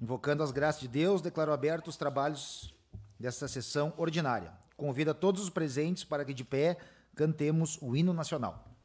Invocando as graças de Deus, declaro aberto os trabalhos desta sessão ordinária. Convido a todos os presentes para que de pé cantemos o hino nacional.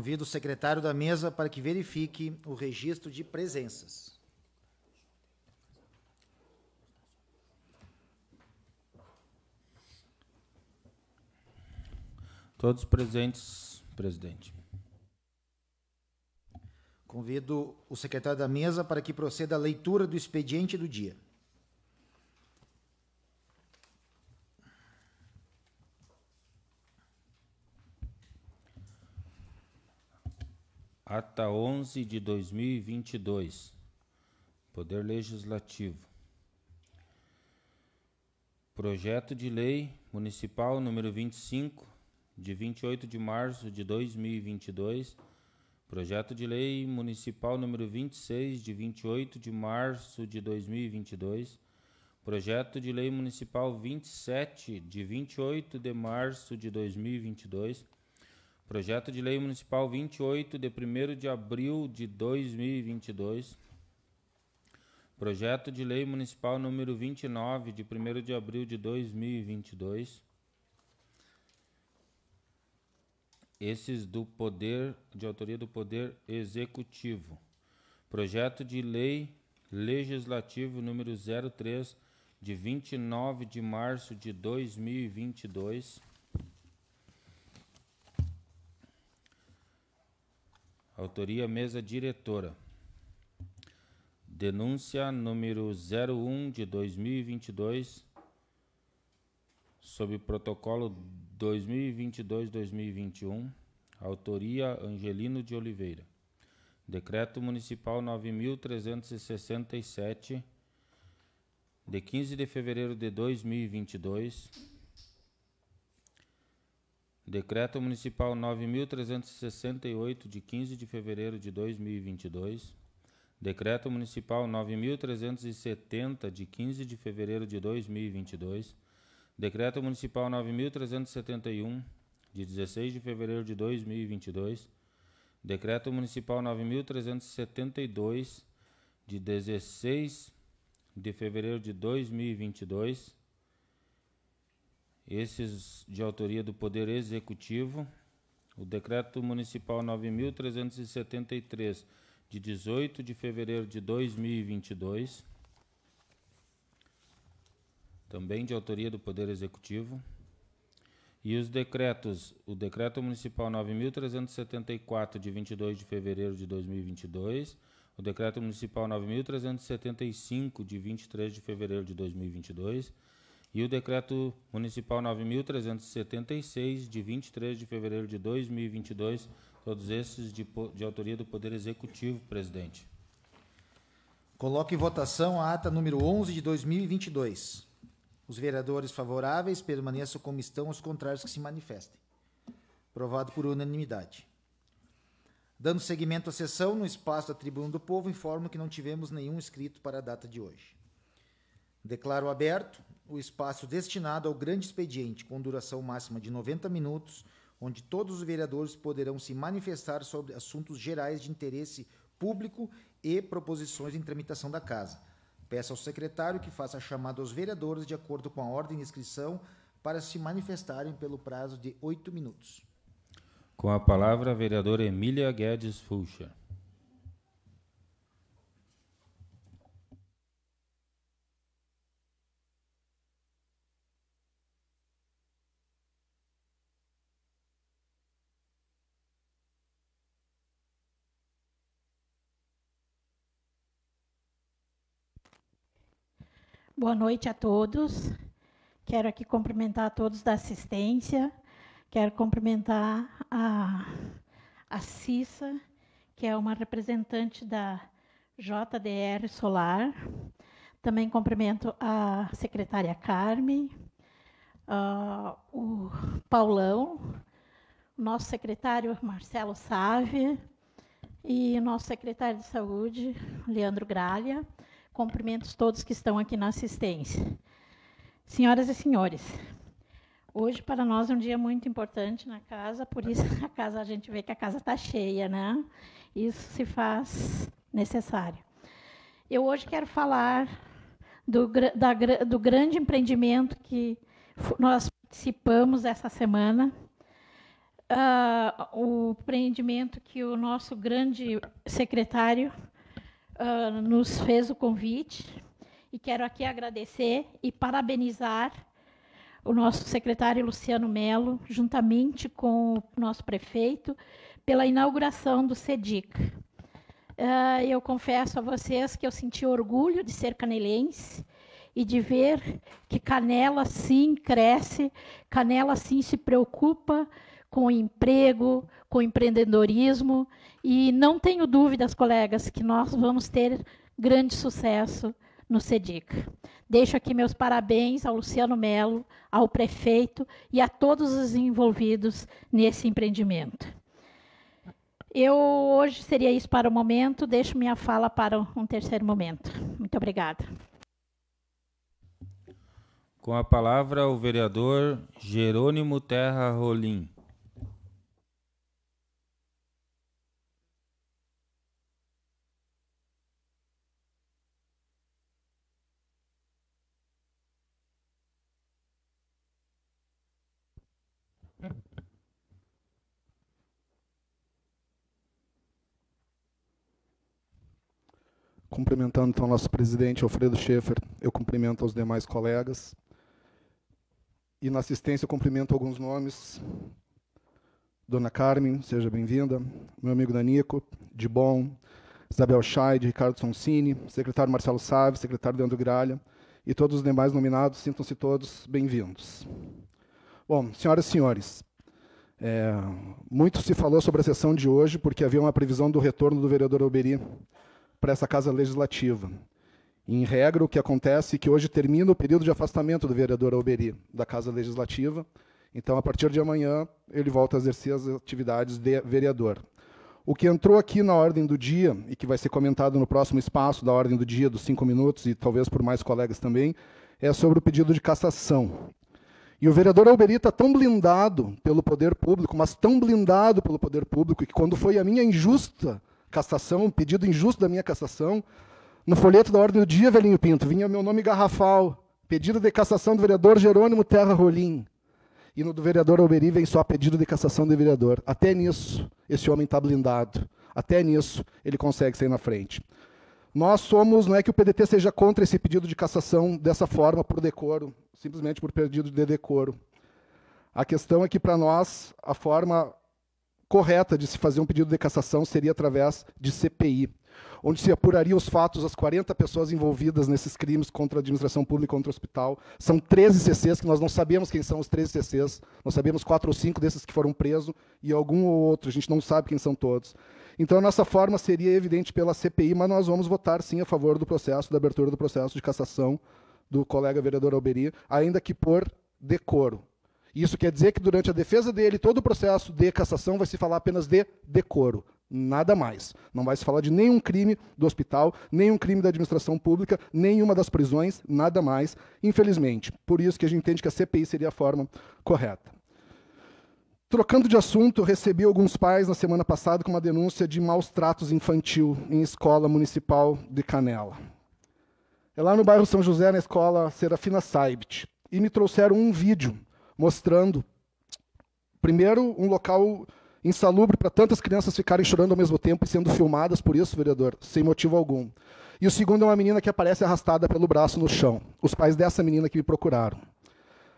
convido o secretário da mesa para que verifique o registro de presenças. Todos presentes, presidente. Convido o secretário da mesa para que proceda a leitura do expediente do dia. Ata 11 de 2022. Poder Legislativo. Projeto de Lei Municipal número 25, de 28 de março de 2022. Projeto de Lei Municipal número 26, de 28 de março de 2022. Projeto de Lei Municipal 27, de 28 de março de 2022 Projeto de Lei Municipal 28, de 1 de abril de 2022. Projeto de Lei Municipal número 29, de 1 de abril de 2022. Esses do Poder, de autoria do Poder Executivo. Projeto de Lei Legislativo número 03, de 29 de março de 2022 Autoria mesa diretora. Denúncia número 01 de 2022 sob protocolo 2022-2021. Autoria Angelino de Oliveira. Decreto municipal 9367 de 15 de fevereiro de 2022 Decreto Municipal 9.368, de 15 de fevereiro de 2022. Decreto Municipal 9.370, de 15 de fevereiro de 2022. Decreto Municipal 9.371, de 16 de fevereiro de 2022. Decreto Municipal 9.372, de 16 de fevereiro de 2022 esses de autoria do Poder Executivo, o Decreto Municipal 9.373, de 18 de fevereiro de 2022, também de autoria do Poder Executivo, e os decretos, o Decreto Municipal 9.374, de 22 de fevereiro de 2022, o Decreto Municipal 9.375, de 23 de fevereiro de 2022, e o Decreto Municipal 9.376, de 23 de fevereiro de 2022, todos esses de, de autoria do Poder Executivo, presidente. Coloque em votação a ata número 11 de 2022. Os vereadores favoráveis permaneçam como estão, os contrários que se manifestem. Aprovado por unanimidade. Dando seguimento à sessão, no espaço da Tribuna do Povo, informo que não tivemos nenhum inscrito para a data de hoje. Declaro aberto o espaço destinado ao grande expediente, com duração máxima de 90 minutos, onde todos os vereadores poderão se manifestar sobre assuntos gerais de interesse público e proposições em tramitação da Casa. Peço ao secretário que faça a chamada aos vereadores de acordo com a ordem de inscrição para se manifestarem pelo prazo de oito minutos. Com a palavra, a vereadora Emília Guedes Fulcher. Boa noite a todos. Quero aqui cumprimentar a todos da assistência. Quero cumprimentar a, a Cissa, que é uma representante da JDR Solar. Também cumprimento a secretária Carmen, uh, ah, o Paulão, nosso secretário Marcelo Sávia e nosso secretário de saúde, Leandro Gralha. Cumprimentos todos que estão aqui na assistência. Senhoras e senhores, hoje para nós é um dia muito importante na casa, por isso a casa a gente vê que a casa está cheia, né? Isso se faz necessário. Eu hoje quero falar do, da, do grande empreendimento que nós participamos essa semana, uh, o empreendimento que o nosso grande secretário uh, nos fez o convite. E quero aqui agradecer e parabenizar o nosso secretário Luciano Melo, juntamente com o nosso prefeito, pela inauguração do CEDIC. Uh, ah, eu confesso a vocês que eu senti orgulho de ser canelense e de ver que Canela sim cresce, Canela sim se preocupa com o emprego, com o empreendedorismo e não tenho dúvidas, colegas, que nós vamos ter grande sucesso no SEDIC. Deixo aqui meus parabéns ao Luciano Melo, ao prefeito e a todos os envolvidos nesse empreendimento. Eu hoje seria isso para o momento, deixo minha fala para um terceiro momento. Muito obrigada. Com a palavra o vereador Jerônimo Terra Rolim. cumprimentando então nosso presidente Alfredo Schaefer, eu cumprimento os demais colegas. E na assistência eu cumprimento alguns nomes. Dona Carmen, seja bem-vinda. Meu amigo Danico, de Bom, Isabel Scheid, Ricardo Sonsini, secretário Marcelo Sávio, secretário Leandro Gralha e todos os demais nominados, sintam-se todos bem-vindos. Bom, senhoras e senhores, é, muito se falou sobre a sessão de hoje, porque havia uma previsão do retorno do vereador Alberi para essa casa legislativa. Em regra, o que acontece é que hoje termina o período de afastamento do vereador Alberi da Casa Legislativa. Então, a partir de amanhã, ele volta a exercer as atividades de vereador. O que entrou aqui na ordem do dia, e que vai ser comentado no próximo espaço da ordem do dia, dos cinco minutos, e talvez por mais colegas também, é sobre o pedido de cassação. E o vereador Alberi está tão blindado pelo poder público, mas tão blindado pelo poder público, que quando foi a minha injusta cassação, pedido injusto da minha cassação. No folheto da ordem do dia, Velhinho Pinto, vinha meu nome garrafal, pedido de cassação do vereador Jerônimo Terra Rolim. E no do vereador Alberi vem só pedido de cassação do vereador. Até nisso, esse homem está blindado. Até nisso, ele consegue sair na frente. Nós somos, não é que o PDT seja contra esse pedido de cassação dessa forma, por decoro, simplesmente por pedido de decoro. A questão é que, para nós, a forma correta de se fazer um pedido de cassação seria através de CPI, onde se apuraria os fatos das 40 pessoas envolvidas nesses crimes contra a administração pública contra o hospital. São 13 CCs que nós não sabemos quem são os 13 CCs, nós sabemos quatro ou cinco desses que foram presos e algum ou outro, a gente não sabe quem são todos. Então a nossa forma seria evidente pela CPI, mas nós vamos votar sim a favor do processo, da abertura do processo de cassação do colega vereador Alberi, ainda que por decoro. Isso quer dizer que durante a defesa dele, todo o processo de cassação vai se falar apenas de decoro, nada mais. Não vai se falar de nenhum crime do hospital, nenhum crime da administração pública, nenhuma das prisões, nada mais, infelizmente. Por isso que a gente entende que a CPI seria a forma correta. Trocando de assunto, recebi alguns pais na semana passada com uma denúncia de maus tratos infantil em escola municipal de Canela. É lá no bairro São José, na escola Serafina Saibit. E me trouxeram um vídeo mostrando, primeiro, um local insalubre para tantas crianças ficarem chorando ao mesmo tempo e sendo filmadas por isso, vereador, sem motivo algum. E o segundo é uma menina que aparece arrastada pelo braço no chão. Os pais dessa menina que me procuraram.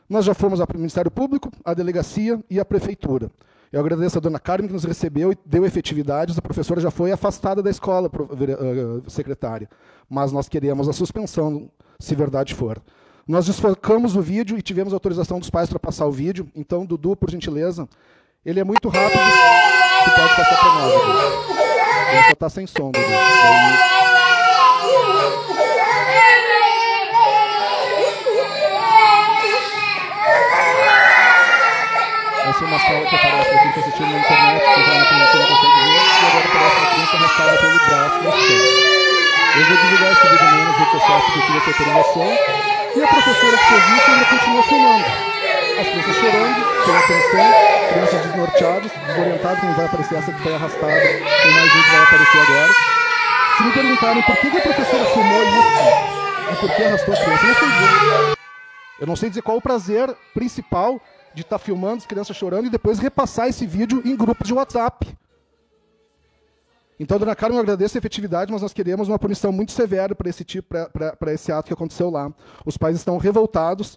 Nós já fomos ao Ministério Público, à delegacia e à prefeitura. Eu agradeço a dona Carmen que nos recebeu e deu efetividade A professora já foi afastada da escola, ah, secretária. Mas nós queremos a suspensão, se verdade for. Nós desfocamos o vídeo e tivemos autorização dos pais para passar o vídeo. Então, Dudu, por gentileza, ele é muito rápido. E pode passar para nós. Aqui. Ele só tá sem som, Dudu. Essa é uma sala que aparece para quem está assistindo na internet, que já na televisão consegue ver, e agora aparece uma criança arrastada pelo braço da frente. Eu vou divulgar esse vídeo amanhã nas redes sociais porque eu queria uma noção. E a professora que fez isso ainda continua filmando. As crianças chorando, sem atenção, crianças desnorteadas, desorientadas, quem vai aparecer essa que foi tá arrastada, tem mais gente que vai aparecer agora. Se me perguntarem por que, que a professora filmou isso e por que arrastou a criança, eu não sei dizer. Eu não sei dizer qual o prazer principal de estar tá filmando as crianças chorando e depois repassar esse vídeo em grupos de WhatsApp. Então, dona Carmen, eu agradeço a efetividade, mas nós queremos uma punição muito severa para esse tipo, para esse ato que aconteceu lá. Os pais estão revoltados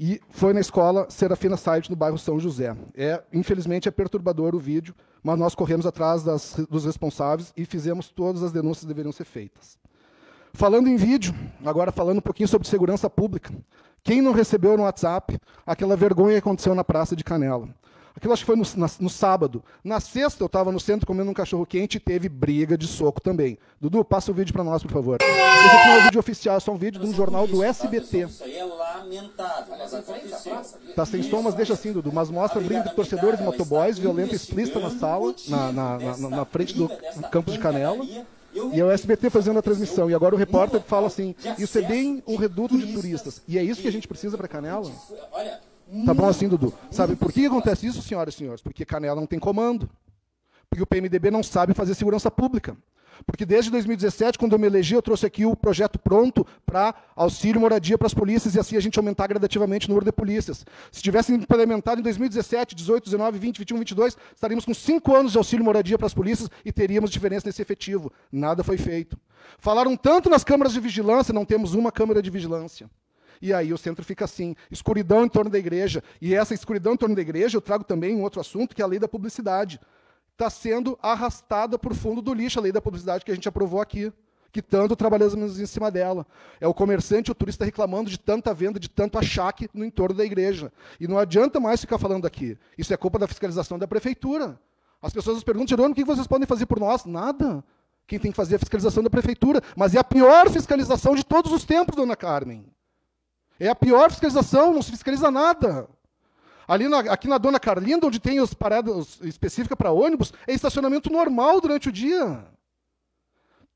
e foi na escola Serafina Site, no bairro São José. É, infelizmente, é perturbador o vídeo, mas nós corremos atrás das, dos responsáveis e fizemos todas as denúncias que deveriam ser feitas. Falando em vídeo, agora falando um pouquinho sobre segurança pública. Quem não recebeu no WhatsApp aquela vergonha que aconteceu na Praça de Canela? Aquilo acho que foi no, na, no sábado. Na sexta, eu estava no centro comendo um cachorro quente e teve briga de soco também. Dudu, passa o vídeo para nós, por favor. Esse aqui não é um vídeo oficial, é só um vídeo de um jornal do SBT. Isso aí é lamentável, mas aconteceu. É tá sem som, mas deixa assim, Dudu. Mas mostra briga de torcedores e motoboys, violenta explícita na sala, na, na, na, na frente do campo de Canela. E é o SBT fazendo a transmissão. E agora o repórter fala assim: isso é bem um reduto de turistas. E é isso que a gente precisa para Canela? Olha, Tá bom assim, Dudu? Sabe por que acontece isso, senhoras e senhores? Porque Canela não tem comando. Porque o PMDB não sabe fazer segurança pública. Porque desde 2017, quando eu me elegi, eu trouxe aqui o projeto pronto para auxílio moradia para as polícias e assim a gente aumentar gradativamente o número de polícias. Se tivesse implementado em 2017, 18, 19, 20, 21, 22, estaríamos com cinco anos de auxílio moradia para as polícias e teríamos diferença nesse efetivo. Nada foi feito. Falaram tanto nas câmaras de vigilância, não temos uma câmara de vigilância. E aí o centro fica assim, escuridão em torno da igreja. E essa escuridão em torno da igreja, eu trago também um outro assunto, que é a lei da publicidade. Está sendo arrastada para o fundo do lixo a lei da publicidade que a gente aprovou aqui que tanto trabalhamos em cima dela. É o comerciante, o turista reclamando de tanta venda, de tanto achaque no entorno da igreja. E não adianta mais ficar falando aqui. Isso é culpa da fiscalização da prefeitura. As pessoas nos perguntam, Jerônimo, o que vocês podem fazer por nós? Nada. Quem tem que fazer é a fiscalização da prefeitura. Mas é a pior fiscalização de todos os tempos, dona Carmen. É a pior fiscalização, não se fiscaliza nada. Ali na, aqui na Dona Carlinda, onde tem as paradas específicas para ônibus, é estacionamento normal durante o dia.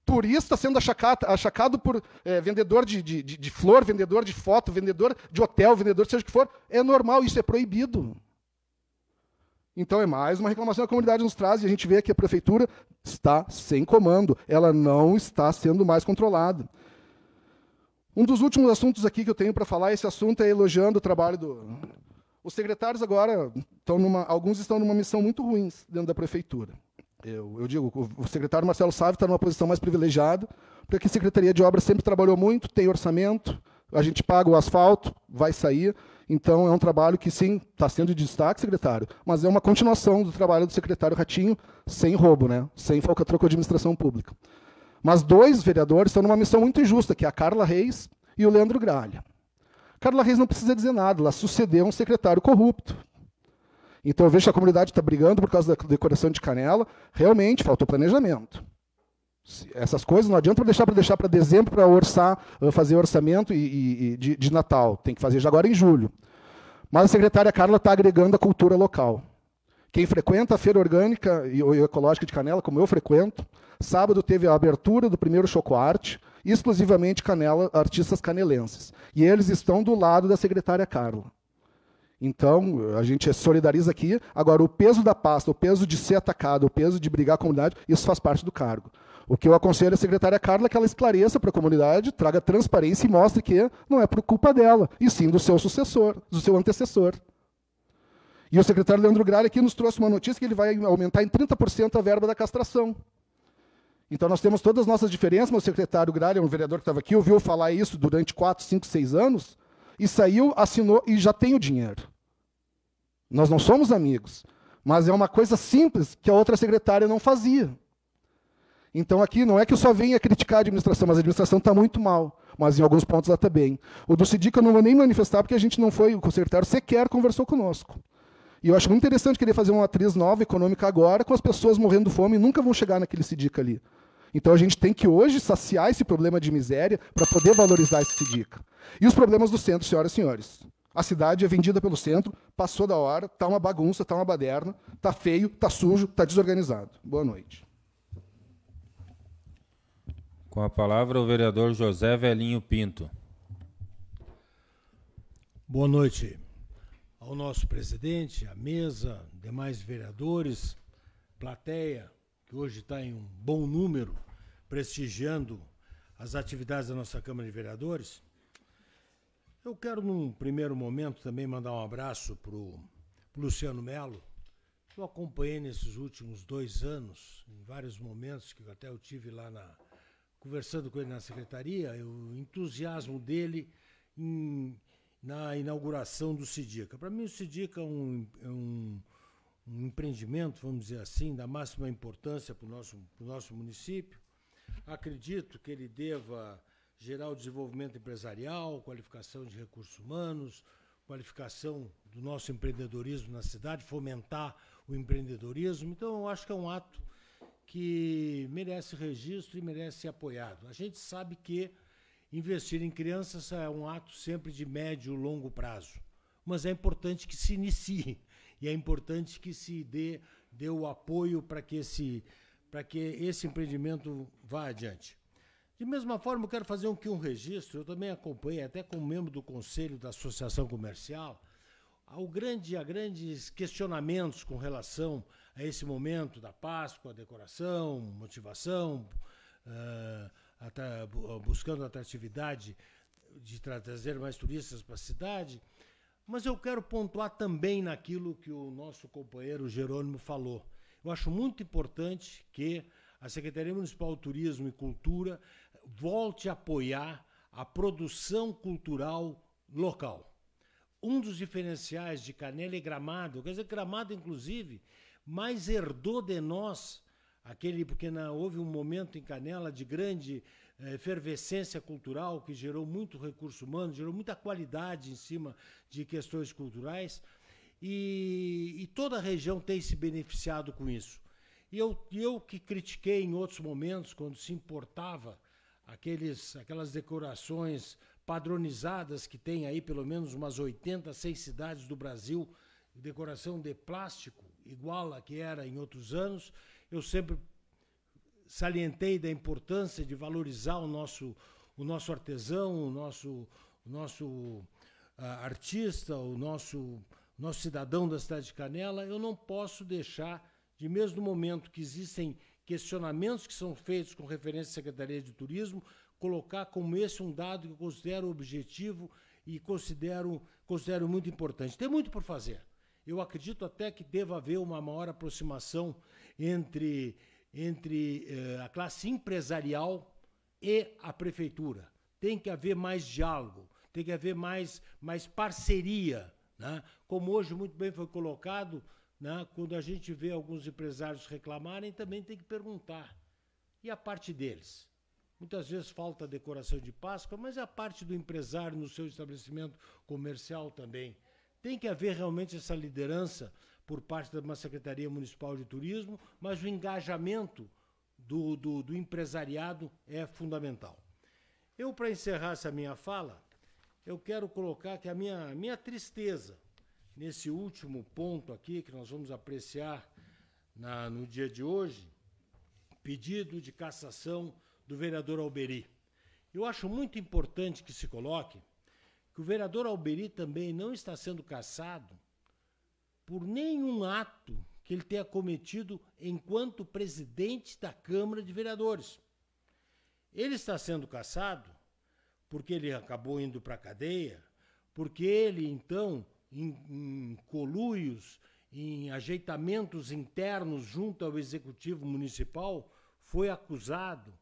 Turista sendo achacado, achacado por é, vendedor de, de, de, de, flor, vendedor de foto, vendedor de hotel, vendedor seja o que for, é normal, isso é proibido. Então é mais uma reclamação que a comunidade nos traz e a gente vê que a prefeitura está sem comando, ela não está sendo mais controlada. Um dos últimos assuntos aqui que eu tenho para falar, esse assunto é elogiando o trabalho do. Os secretários agora estão numa. Alguns estão numa missão muito ruim dentro da prefeitura. Eu, eu digo, o secretário Marcelo Sávio está numa posição mais privilegiada, porque a Secretaria de Obras sempre trabalhou muito, tem orçamento, a gente paga o asfalto, vai sair. Então, é um trabalho que, sim, está sendo de destaque, secretário, mas é uma continuação do trabalho do secretário Ratinho, sem roubo, né? sem falcatrua com a administração pública. Mas dois vereadores estão numa missão muito injusta, que é a Carla Reis e o Leandro Gralha. Carla Reis não precisa dizer nada, ela sucedeu um secretário corrupto. Então eu vejo que a comunidade está brigando por causa da decoração de canela. Realmente, faltou planejamento. Essas coisas não adianta deixar para deixar para dezembro para orçar, fazer orçamento e, e de, de, Natal. Tem que fazer já agora em julho. Mas a secretária Carla está agregando a cultura local. Quem frequenta a feira orgânica e ecológica de Canela, como eu frequento, Sábado teve a abertura do primeiro Choco Arte, exclusivamente canela, artistas canelenses. E eles estão do lado da secretária Carla. Então, a gente solidariza aqui. Agora, o peso da pasta, o peso de ser atacado, o peso de brigar a comunidade, isso faz parte do cargo. O que eu aconselho à secretária Carla é que ela esclareça para a comunidade, traga transparência e mostre que não é por culpa dela, e sim do seu sucessor, do seu antecessor. E o secretário Leandro Gralha aqui nos trouxe uma notícia que ele vai aumentar em 30% a verba da castração. Então nós temos todas as nossas diferenças, O secretário Gralha, é um vereador que estava aqui, ouviu falar isso durante quatro, cinco, seis anos, e saiu, assinou e já tem o dinheiro. Nós não somos amigos, mas é uma coisa simples que a outra secretária não fazia. Então aqui não é que eu só venha criticar a administração, mas a administração está muito mal, mas em alguns pontos ela está bem. O do CIDIC eu não vou nem manifestar, porque a gente não foi, o secretário sequer conversou conosco. E eu acho muito interessante querer fazer uma atriz nova, econômica agora, com as pessoas morrendo de fome e nunca vão chegar naquele CIDIC ali. Então a gente tem que hoje saciar esse problema de miséria para poder valorizar esse SIDICA. E os problemas do centro, senhoras e senhores? A cidade é vendida pelo centro, passou da hora, está uma bagunça, está uma baderna, está feio, está sujo, está desorganizado. Boa noite. Com a palavra o vereador José Velhinho Pinto. Boa noite ao nosso presidente, à mesa, demais vereadores, plateia que hoje está em um bom número, prestigiando as atividades da nossa Câmara de Vereadores. Eu quero, num primeiro momento, também mandar um abraço para o Luciano Melo. Eu acompanhei nesses últimos dois anos, em vários momentos que até eu tive lá na, conversando com ele na secretaria, o entusiasmo dele em, na inauguração do Sidica. Para mim, o Sidica é um, é um um empreendimento, vamos dizer assim, da máxima importância para o nosso, nosso município. Acredito que ele deva gerar o desenvolvimento empresarial, qualificação de recursos humanos, qualificação do nosso empreendedorismo na cidade, fomentar o empreendedorismo. Então, eu acho que é um ato que merece registro e merece ser apoiado. A gente sabe que investir em crianças é um ato sempre de médio e longo prazo, mas é importante que se inicie e é importante que se dê, dê o apoio para que, esse, que esse empreendimento vá adiante. De mesma forma, eu quero fazer aqui um registro, eu também acompanhei, até como membro do Conselho da Associação Comercial, ao grande, a grandes questionamentos com relação a esse momento da Páscoa, decoração, motivação, uh, atra, buscando atratividade de trazer mais turistas para a cidade. Mas eu quero pontuar também naquilo que o nosso companheiro Jerônimo falou. Eu acho muito importante que a Secretaria Municipal de Turismo e Cultura volte a apoiar a produção cultural local. Um dos diferenciais de Canela e Gramado, quer dizer, Gramado, inclusive, mais herdou de nós aquele porque na, houve um momento em Canela de grande eh, efervescência cultural que gerou muito recurso humano, gerou muita qualidade em cima de questões culturais e, e toda a região tem se beneficiado com isso. E eu, eu que critiquei em outros momentos quando se importava aqueles, aquelas decorações padronizadas que tem aí pelo menos umas 80, 100 cidades do Brasil decoração de plástico igual a que era em outros anos eu sempre salientei da importância de valorizar o nosso, o nosso artesão, o nosso, o nosso uh, artista, o nosso, nosso cidadão da cidade de Canela. Eu não posso deixar, de mesmo momento que existem questionamentos que são feitos com referência à Secretaria de Turismo, colocar como esse um dado que eu considero objetivo e considero, considero muito importante. Tem muito por fazer. Eu acredito até que deva haver uma maior aproximação entre, entre eh, a classe empresarial e a prefeitura. Tem que haver mais diálogo, tem que haver mais, mais parceria. Né? Como hoje muito bem foi colocado, né? quando a gente vê alguns empresários reclamarem, também tem que perguntar. E a parte deles? Muitas vezes falta decoração de Páscoa, mas é a parte do empresário no seu estabelecimento comercial também. Tem que haver realmente essa liderança por parte de uma Secretaria Municipal de Turismo, mas o engajamento do, do, do empresariado é fundamental. Eu, para encerrar essa minha fala, eu quero colocar que a minha, minha tristeza nesse último ponto aqui, que nós vamos apreciar na, no dia de hoje, pedido de cassação do vereador Alberi. Eu acho muito importante que se coloque que o vereador Alberi também não está sendo cassado por nenhum ato que ele tenha cometido enquanto presidente da Câmara de Vereadores. Ele está sendo cassado porque ele acabou indo para a cadeia, porque ele, então, em, em coluios, em ajeitamentos internos junto ao Executivo Municipal, foi acusado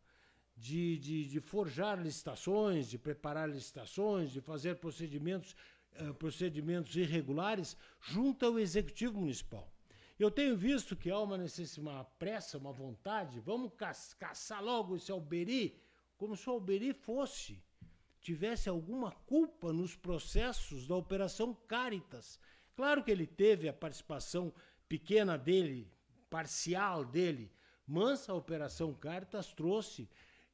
de, de, de forjar licitações, de preparar licitações, de fazer procedimentos, eh, procedimentos irregulares junto ao Executivo Municipal. Eu tenho visto que há uma necessidade, uma pressa, uma vontade, vamos caçar logo esse Alberi, como se o Alberi fosse, tivesse alguma culpa nos processos da Operação Caritas. Claro que ele teve a participação pequena dele, parcial dele, mas a Operação Caritas trouxe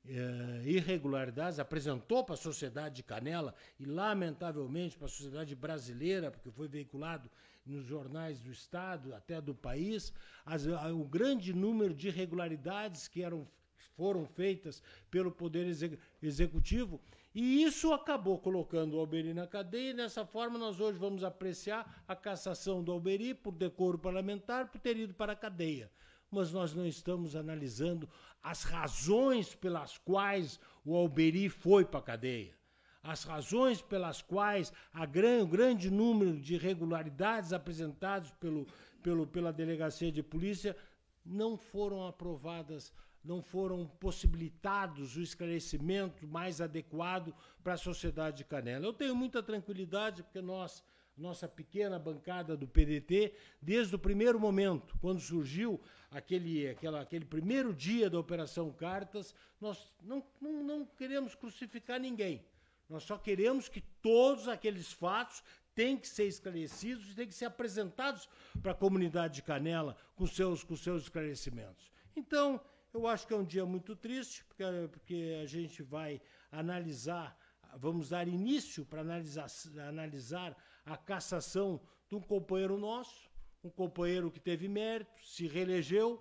é, irregularidades, apresentou para a sociedade de Canela e, lamentavelmente, para a sociedade brasileira, porque foi veiculado nos jornais do Estado, até do país, as, o grande número de irregularidades que eram, foram feitas pelo Poder exe Executivo. E isso acabou colocando o Alberi na cadeia, e dessa forma nós hoje vamos apreciar a cassação do Alberi por decoro parlamentar por ter ido para a cadeia mas nós não estamos analisando as razões pelas quais o Alberi foi para a cadeia. As razões pelas quais gran, o grande número de irregularidades apresentadas pelo, pelo, pela delegacia de polícia não foram aprovadas, não foram possibilitados o esclarecimento mais adequado para a sociedade de Canela. Eu tenho muita tranquilidade, porque nós nossa pequena bancada do PDT, desde o primeiro momento, quando surgiu aquele, aquela, aquele primeiro dia da Operação Cartas, nós não, não, não queremos crucificar ninguém. Nós só queremos que todos aqueles fatos têm que ser esclarecidos e têm que ser apresentados para a comunidade de Canela com seus, com seus esclarecimentos. Então, eu acho que é um dia muito triste, porque, porque a gente vai analisar, vamos dar início para analisar, analisar a cassação de um companheiro nosso, um companheiro que teve mérito, se reelegeu,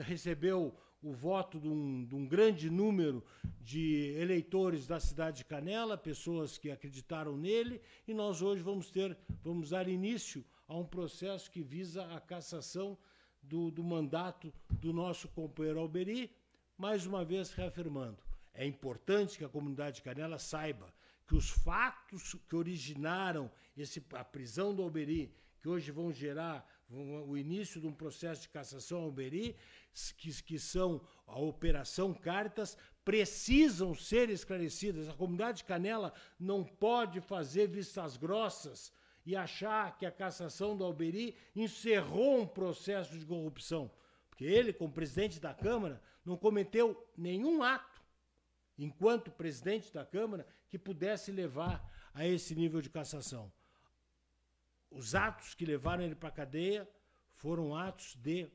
recebeu o voto de um, de um, grande número de eleitores da cidade de Canela, pessoas que acreditaram nele, e nós hoje vamos ter, vamos dar início a um processo que visa a cassação do, do mandato do nosso companheiro Alberi, mais uma vez reafirmando. É importante que a comunidade de Canela saiba que os fatos que originaram esse, a prisão do Alberi, que hoje vão gerar o início de um processo de cassação ao Alberi, que, que são a Operação Cartas, precisam ser esclarecidas. A comunidade de Canela não pode fazer vistas grossas e achar que a cassação do Alberi encerrou um processo de corrupção. Porque ele, como presidente da Câmara, não cometeu nenhum ato, enquanto presidente da Câmara, que pudesse levar a esse nível de cassação. Os atos que levaram ele para a cadeia foram atos de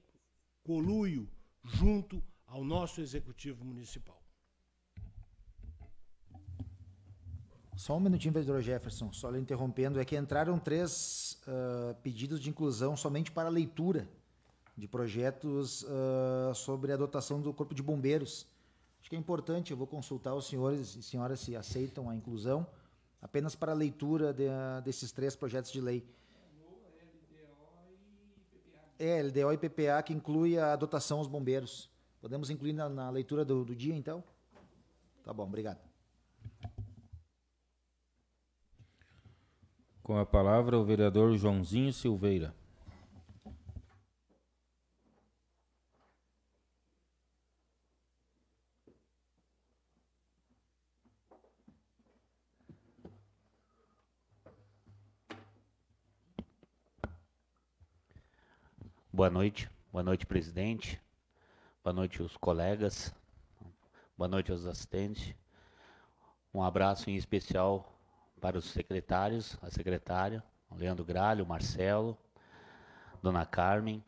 coluio junto ao nosso executivo municipal. Só um minutinho, vereador Jefferson, só lhe interrompendo, é que entraram três uh, pedidos de inclusão somente para leitura de projetos uh, sobre a dotação do Corpo de Bombeiros. Acho que é importante, eu vou consultar os senhores e senhoras se aceitam a inclusão, apenas para a leitura de, desses três projetos de lei. É, LDO e PPA, que inclui a dotação aos bombeiros. Podemos incluir na, na leitura do, do dia, então? Tá bom, obrigado. Com a palavra, o vereador Joãozinho Silveira. boa noite. Boa noite, presidente. Boa noite, os colegas. Boa noite aos assistentes. Um abraço em especial para os secretários, a secretária, Leandro Gralho, Marcelo, Dona Carmen.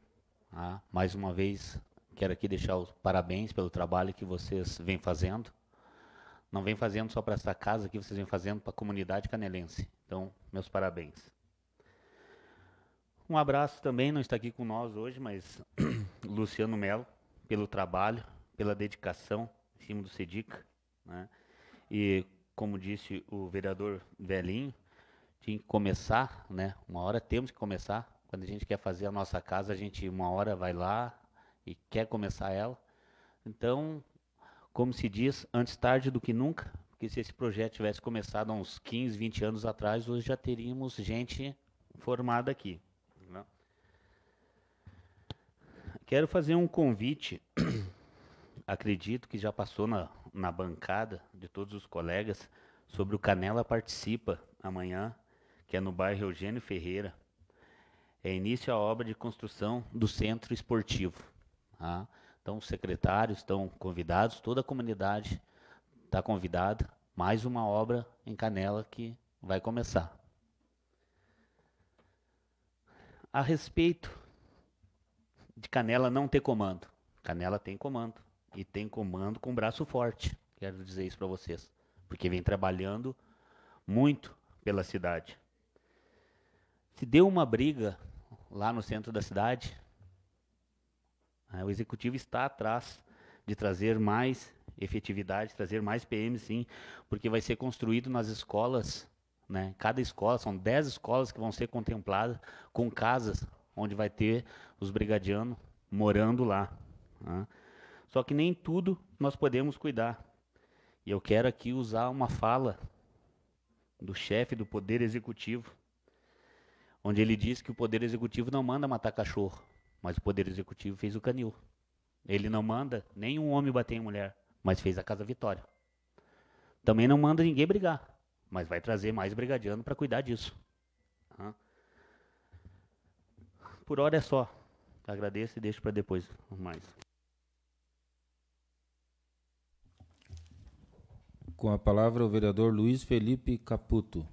Tá? mais uma vez, quero aqui deixar os parabéns pelo trabalho que vocês vêm fazendo. Não vêm fazendo só para essa casa aqui, vocês vêm fazendo para a comunidade canelense. Então, meus parabéns. Um abraço também, não está aqui com nós hoje, mas Luciano Melo, pelo trabalho, pela dedicação em cima do Cedica, Né? E, como disse o vereador Velhinho, tinha que começar, né? uma hora temos que começar. Quando a gente quer fazer a nossa casa, a gente uma hora vai lá e quer começar ela. Então, como se diz, antes tarde do que nunca, porque se esse projeto tivesse começado há uns 15, 20 anos atrás, hoje já teríamos gente formada aqui. Quero fazer um convite. Acredito que já passou na, na bancada de todos os colegas sobre o Canela Participa amanhã, que é no bairro Eugênio Ferreira. É início a obra de construção do centro esportivo. Tá? Então, os secretários estão convidados, toda a comunidade está convidada. Mais uma obra em Canela que vai começar. A respeito de Canela não ter comando. Canela tem comando. E tem comando com braço forte. Quero dizer isso para vocês. Porque vem trabalhando muito pela cidade. Se deu uma briga lá no centro da cidade, o executivo está atrás de trazer mais efetividade, trazer mais PM, sim, porque vai ser construído nas escolas, né? Cada escola, são 10 escolas que vão ser contempladas com casas onde vai ter os brigadianos morando lá. Né? Só que nem tudo nós podemos cuidar. E eu quero aqui usar uma fala do chefe do Poder Executivo, onde ele diz que o Poder Executivo não manda matar cachorro, mas o Poder Executivo fez o canil. Ele não manda nenhum homem bater em mulher, mas fez a Casa Vitória. Também não manda ninguém brigar, mas vai trazer mais brigadiano para cuidar disso. Uhum. Por hora é só. Agradeço e deixo para depois mais. Com a palavra o vereador Luiz Felipe Caputo.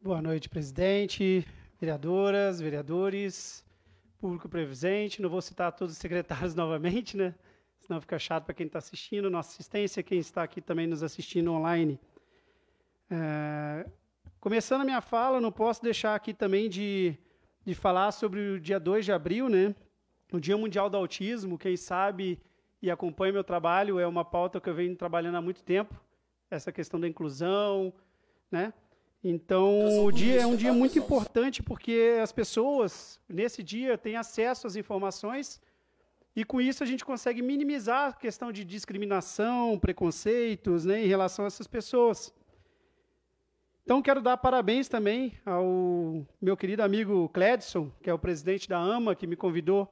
Boa noite, presidente, vereadoras, vereadores, público presente. Não vou citar todos os secretários novamente, né? senão fica chato para quem está assistindo, nossa assistência, quem está aqui também nos assistindo online. É, começando a minha fala, não posso deixar aqui também de, de falar sobre o dia 2 de abril, né? O Dia Mundial do Autismo, quem sabe e acompanha meu trabalho, é uma pauta que eu venho trabalhando há muito tempo, essa questão da inclusão, né? Então, o dia é um dia muito importante porque as pessoas, nesse dia, têm acesso às informações e com isso a gente consegue minimizar a questão de discriminação, preconceitos né, em relação a essas pessoas. Então quero dar parabéns também ao meu querido amigo Cledson, que é o presidente da AMA, que me convidou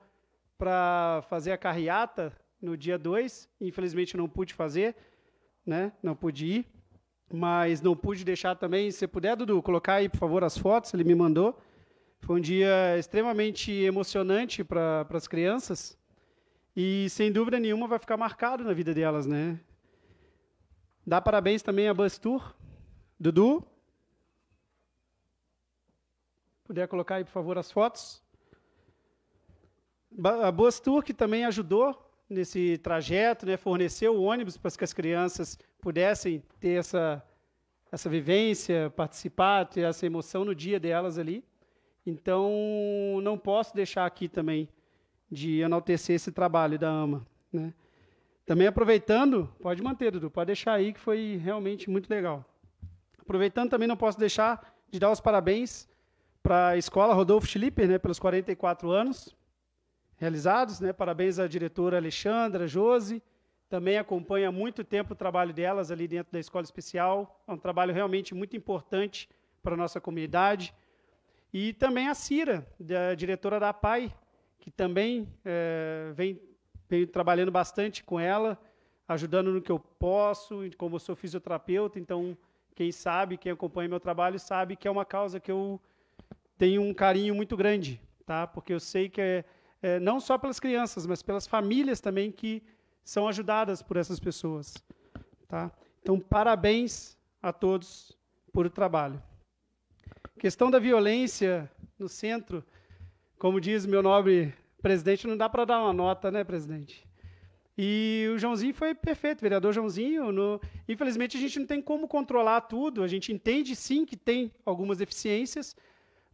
para fazer a carreata no dia 2. Infelizmente não pude fazer, né? não pude ir, mas não pude deixar também. Se puder, Dudu, colocar aí, por favor, as fotos, ele me mandou. Foi um dia extremamente emocionante para as crianças e sem dúvida nenhuma vai ficar marcado na vida delas, né? Dá parabéns também à Bus Tour. Dudu? Puder colocar aí, por favor, as fotos. A Bus Tour que também ajudou nesse trajeto, né? forneceu o ônibus para que as crianças pudessem ter essa, essa vivência, participar, ter essa emoção no dia delas ali. Então, não posso deixar aqui também de enaltecer esse trabalho da AMA. Né? Também aproveitando, pode manter, Dudu, pode deixar aí, que foi realmente muito legal. Aproveitando também, não posso deixar de dar os parabéns para a escola Rodolfo Schlipper, né, pelos 44 anos realizados. Né? Parabéns à diretora Alexandra, Josi, também acompanha há muito tempo o trabalho delas ali dentro da escola especial. É um trabalho realmente muito importante para a nossa comunidade. E também a Cira, da diretora da PAI, que também é, vem, vem trabalhando bastante com ela, ajudando no que eu posso, como eu sou fisioterapeuta, então quem sabe, quem acompanha meu trabalho sabe que é uma causa que eu tenho um carinho muito grande, tá? Porque eu sei que é, é não só pelas crianças, mas pelas famílias também que são ajudadas por essas pessoas, tá? Então parabéns a todos por o trabalho. Questão da violência no centro, como diz meu nobre presidente, não dá para dar uma nota, né, presidente? E o Joãozinho foi perfeito, vereador Joãozinho. No... Infelizmente, a gente não tem como controlar tudo. A gente entende sim que tem algumas deficiências,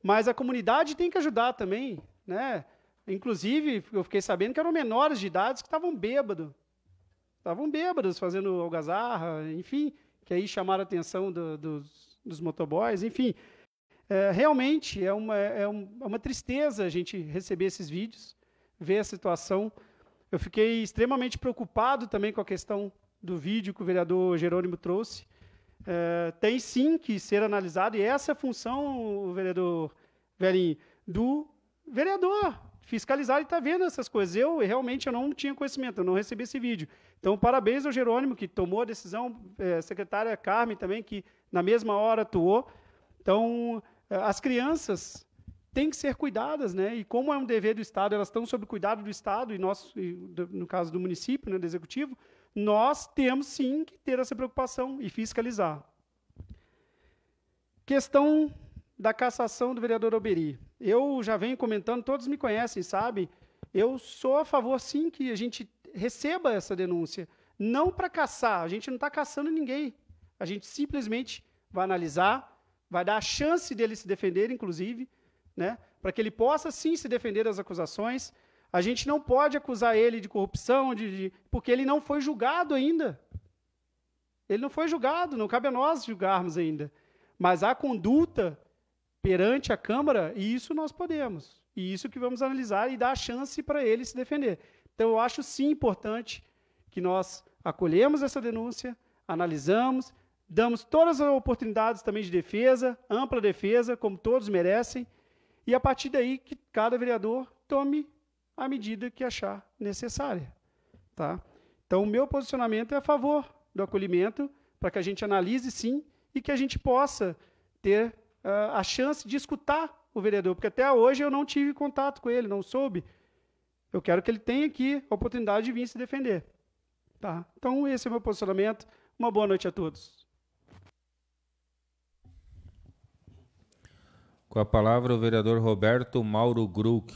mas a comunidade tem que ajudar também, né? Inclusive, eu fiquei sabendo que eram menores de idade que estavam bêbados. Estavam bêbados, fazendo algazarra, enfim, que aí chamaram a atenção do, dos, dos motoboys, enfim. É, realmente é uma, é, um, é uma tristeza a gente receber esses vídeos, ver a situação. Eu fiquei extremamente preocupado também com a questão do vídeo que o vereador Jerônimo trouxe. É, tem sim que ser analisado, e essa é a função, vereador Velhinho, do vereador, fiscalizar e está vendo essas coisas. Eu realmente eu não tinha conhecimento, eu não recebi esse vídeo. Então, parabéns ao Jerônimo, que tomou a decisão, é, secretária Carmen também, que na mesma hora atuou. Então, eh, as crianças têm que ser cuidadas, né? E como é um dever do Estado, elas estão sob cuidado do Estado e nós, no caso do município, né, do executivo, nós temos sim que ter essa preocupação e fiscalizar. Questão da cassação do vereador Oberi. Eu já venho comentando, todos me conhecem, sabe? Eu sou a favor, sim, que a gente receba essa denúncia. Não para caçar, a gente não está caçando ninguém. A gente simplesmente vai analisar, vai dar a chance dele se defender, inclusive, né, para que ele possa sim se defender das acusações. A gente não pode acusar ele de corrupção, de, de, porque ele não foi julgado ainda. Ele não foi julgado, não cabe a nós julgarmos ainda. Mas a conduta perante a Câmara, e isso nós podemos. E isso que vamos analisar e dar a chance para ele se defender. Então, eu acho sim importante que nós acolhemos essa denúncia, analisamos, Damos todas as oportunidades também de defesa, ampla defesa, como todos merecem, e a partir daí que cada vereador tome a medida que achar necessária. Tá? Então, o meu posicionamento é a favor do acolhimento, para que a gente analise sim e que a gente possa ter uh, a chance de escutar o vereador, porque até hoje eu não tive contato com ele, não soube. Eu quero que ele tenha aqui a oportunidade de vir se defender. Tá? Então, esse é o meu posicionamento. Uma boa noite a todos. Com a palavra o vereador Roberto Mauro Gruck.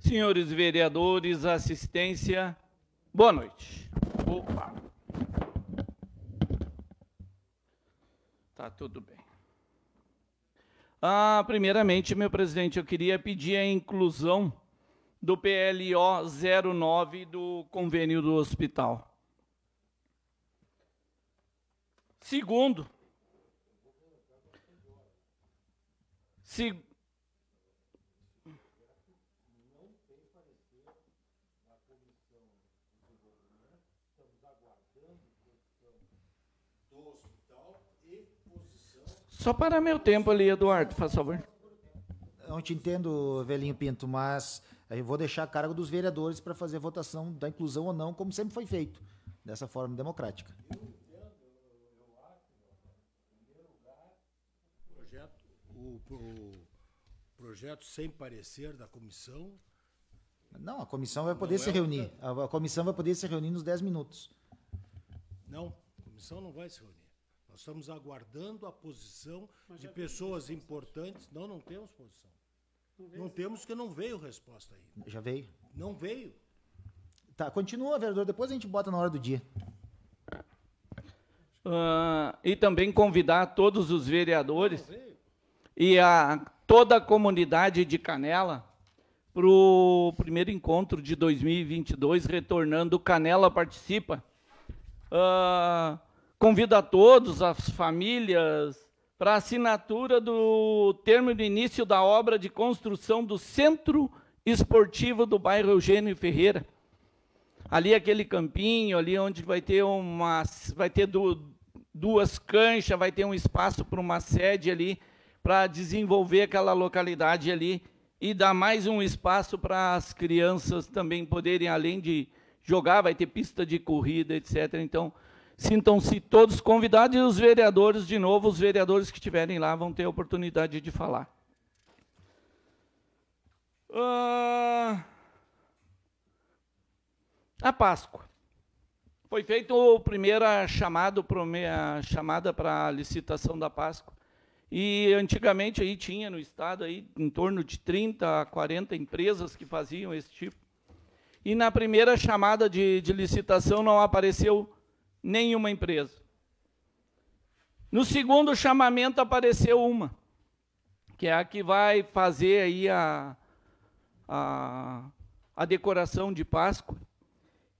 Senhores vereadores, assistência, boa noite. Opa. Tá tudo bem. Ah, primeiramente, meu presidente, eu queria pedir a inclusão do PLO 09 do convênio do hospital. Segundo, se, Só para meu tempo ali, Eduardo, faz favor. Não te entendo, Velhinho Pinto, mas eu vou deixar a cargo dos vereadores para fazer a votação da inclusão ou não, como sempre foi feito, dessa forma democrática. O, o, projeto sem parecer da comissão? Não, a comissão vai poder se é reunir. A, a, comissão vai poder se reunir nos 10 minutos. Não, a comissão não vai se reunir. Nós estamos aguardando a posição de pessoas importantes. Não, não temos posição. Não, não temos, porque não veio resposta ainda. Já veio? Não veio. Tá, continua, vereador. Depois a gente bota na hora do dia. Uh, e também convidar todos os vereadores e a toda a comunidade de Canela para o primeiro encontro de 2022, retornando Canela Participa. Uh, Convido a todos, as famílias, para a assinatura do termo de início da obra de construção do Centro Esportivo do bairro Eugênio Ferreira. Ali aquele campinho, ali onde vai ter uma, vai ter duas canchas, vai ter um espaço para uma sede ali, para desenvolver aquela localidade ali e dar mais um espaço para as crianças também poderem, além de jogar, vai ter pista de corrida, etc. Então, Sintam-se todos convidados e os vereadores, de novo, os vereadores que estiverem lá vão ter a oportunidade de falar. Uh... A Páscoa. Foi feita a primeira chamada, chamada para a licitação da Páscoa. E antigamente aí tinha no estado aí em torno de 30 a 40 empresas que faziam esse tipo. E na primeira chamada de, de licitação não apareceu nenhuma empresa. No segundo chamamento apareceu uma, que é a que vai fazer aí a, a, a decoração de Páscoa.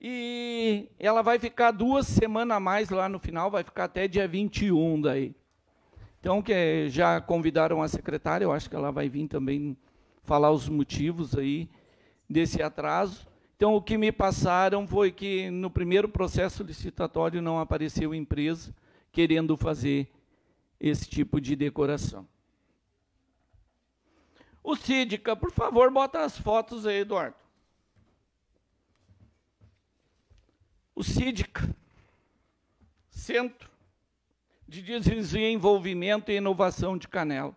E ela vai ficar duas semanas a mais lá no final, vai ficar até dia 21 daí. Então, que é, já convidaram a secretária, eu acho que ela vai vir também falar os motivos aí desse atraso. Então, o que me passaram foi que no primeiro processo licitatório não apareceu empresa querendo fazer esse tipo de decoração. O Sídica, por favor, bota as fotos aí, Eduardo. O Sídica, Centro de Desenvolvimento e Inovação de Canela,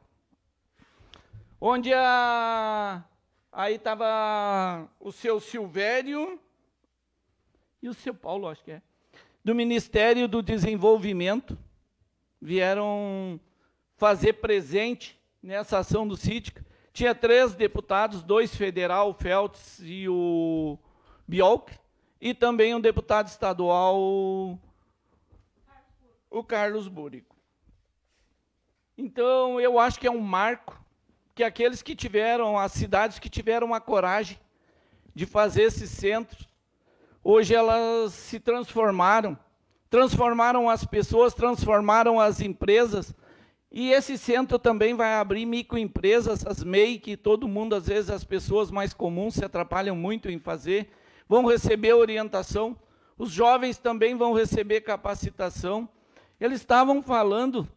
onde a Aí estava o seu Silvério e o seu Paulo, acho que é, do Ministério do Desenvolvimento, vieram fazer presente nessa ação do sítio. Tinha três deputados, dois federal, o Feltz e o Biolk, e também um deputado estadual, o Carlos Búrico. Então, eu acho que é um marco que aqueles que tiveram, as cidades que tiveram a coragem de fazer esses centros, hoje elas se transformaram, transformaram as pessoas, transformaram as empresas, e esse centro também vai abrir microempresas, as MEI, que todo mundo, às vezes, as pessoas mais comuns se atrapalham muito em fazer, vão receber orientação, os jovens também vão receber capacitação. Eles estavam falando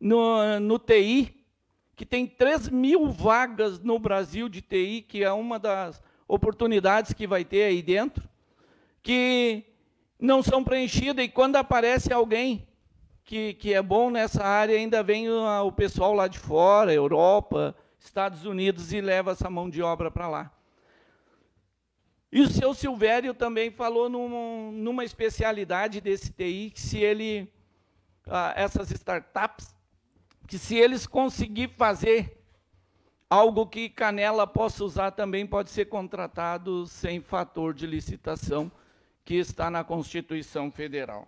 no, no TI, que tem 3 mil vagas no Brasil de TI, que é uma das oportunidades que vai ter aí dentro, que não são preenchidas, e quando aparece alguém que, que é bom nessa área, ainda vem o pessoal lá de fora, Europa, Estados Unidos, e leva essa mão de obra para lá. E o seu Silvério também falou num, numa especialidade desse TI, que se ele, ah, essas startups que se eles conseguirem fazer algo que Canela possa usar também, pode ser contratado sem fator de licitação que está na Constituição Federal.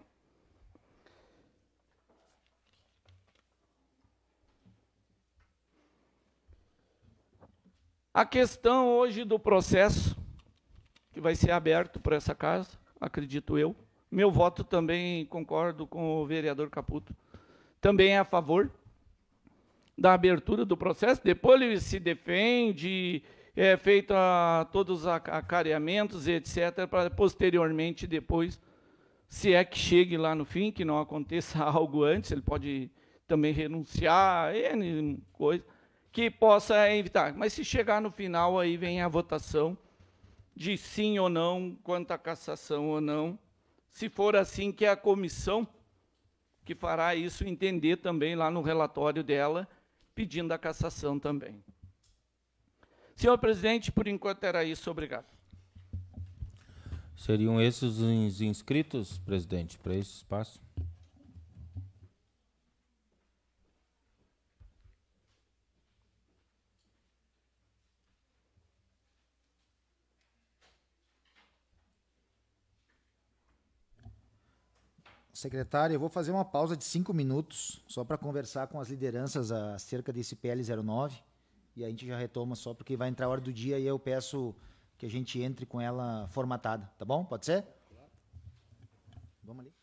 A questão hoje do processo, que vai ser aberto para essa casa, acredito eu. Meu voto também, concordo com o vereador Caputo, também é a favor da abertura do processo, depois ele se defende, é feito a, todos os acareamentos, etc., para posteriormente, depois, se é que chegue lá no fim, que não aconteça algo antes, ele pode também renunciar, N coisa, que possa evitar. Mas se chegar no final, aí vem a votação de sim ou não, quanto à cassação ou não. Se for assim, que é a comissão que fará isso entender também lá no relatório dela, pedindo a cassação também. Senhor presidente, por enquanto era isso. Obrigado. Seriam esses os inscritos, presidente, para esse espaço? Secretário, eu vou fazer uma pausa de cinco minutos só para conversar com as lideranças acerca desse PL 09 e a gente já retoma só porque vai entrar a hora do dia e eu peço que a gente entre com ela formatada, tá bom? Pode ser? Vamos ali.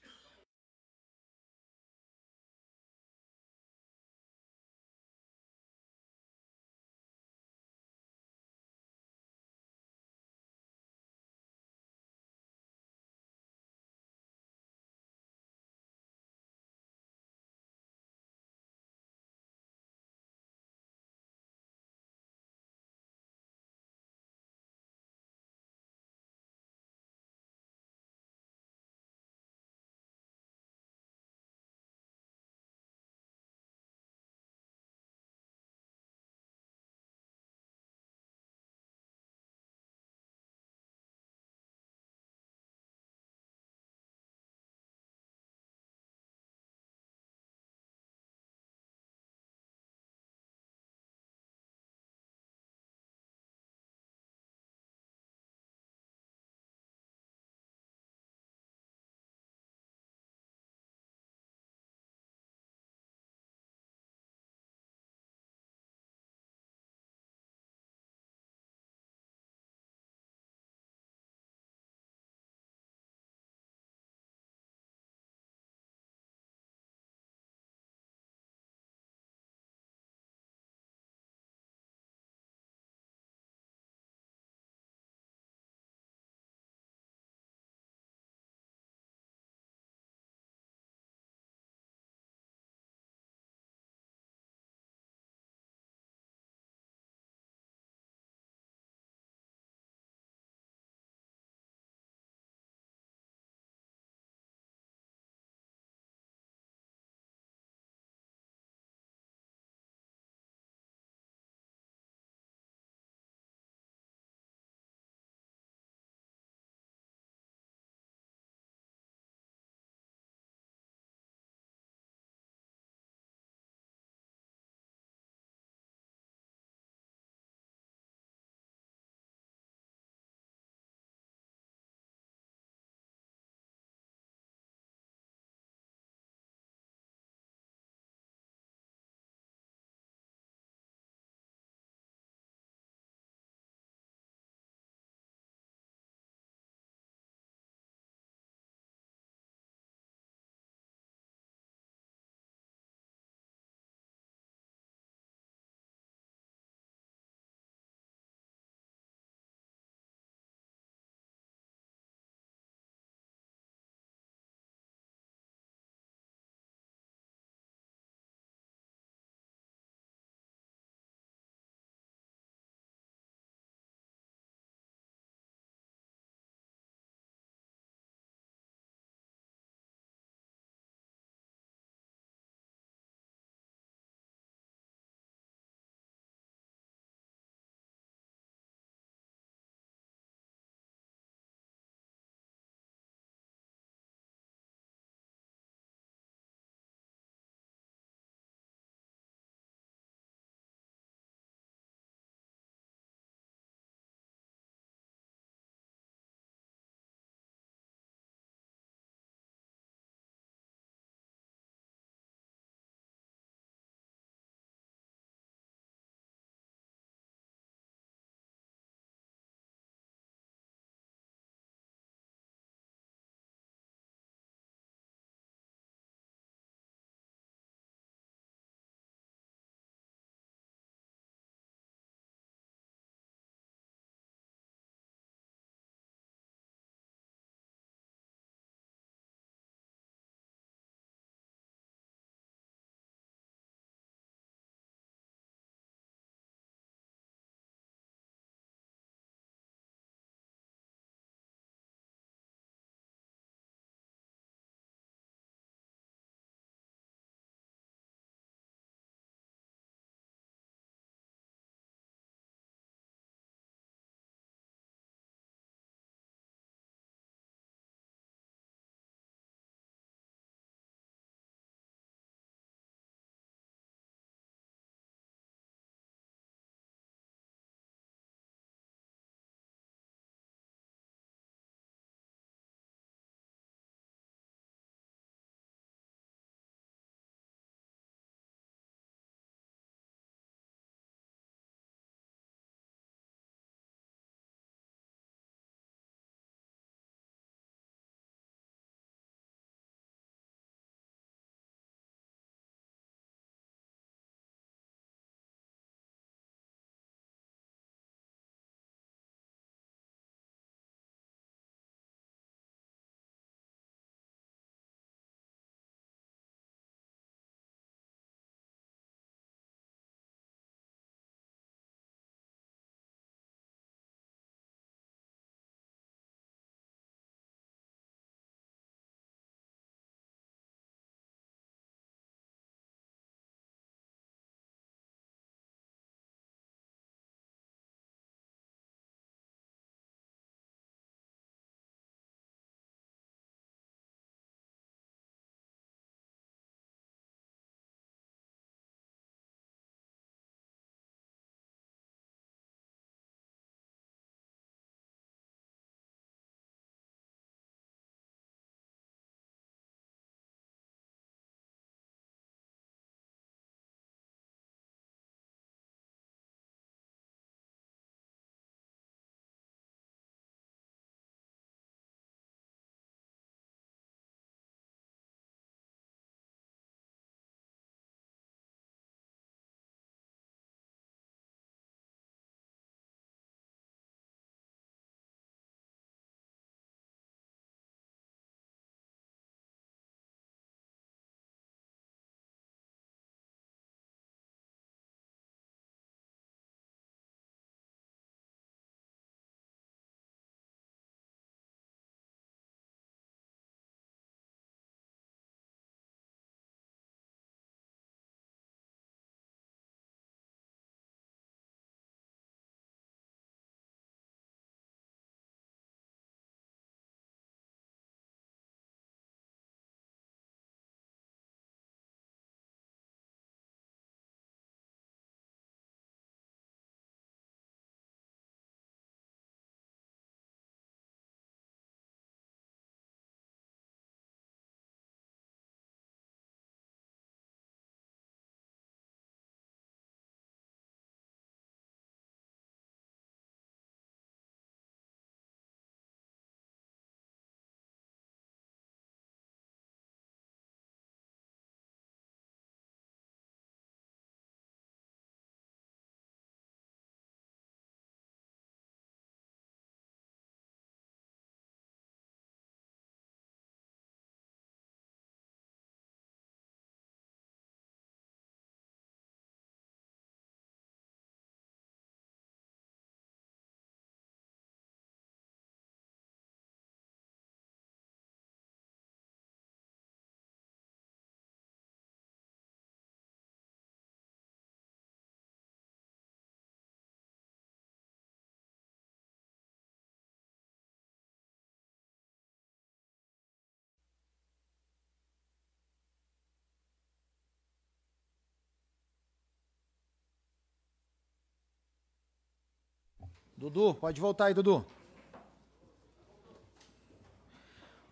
Dudu, pode voltar aí, Dudu.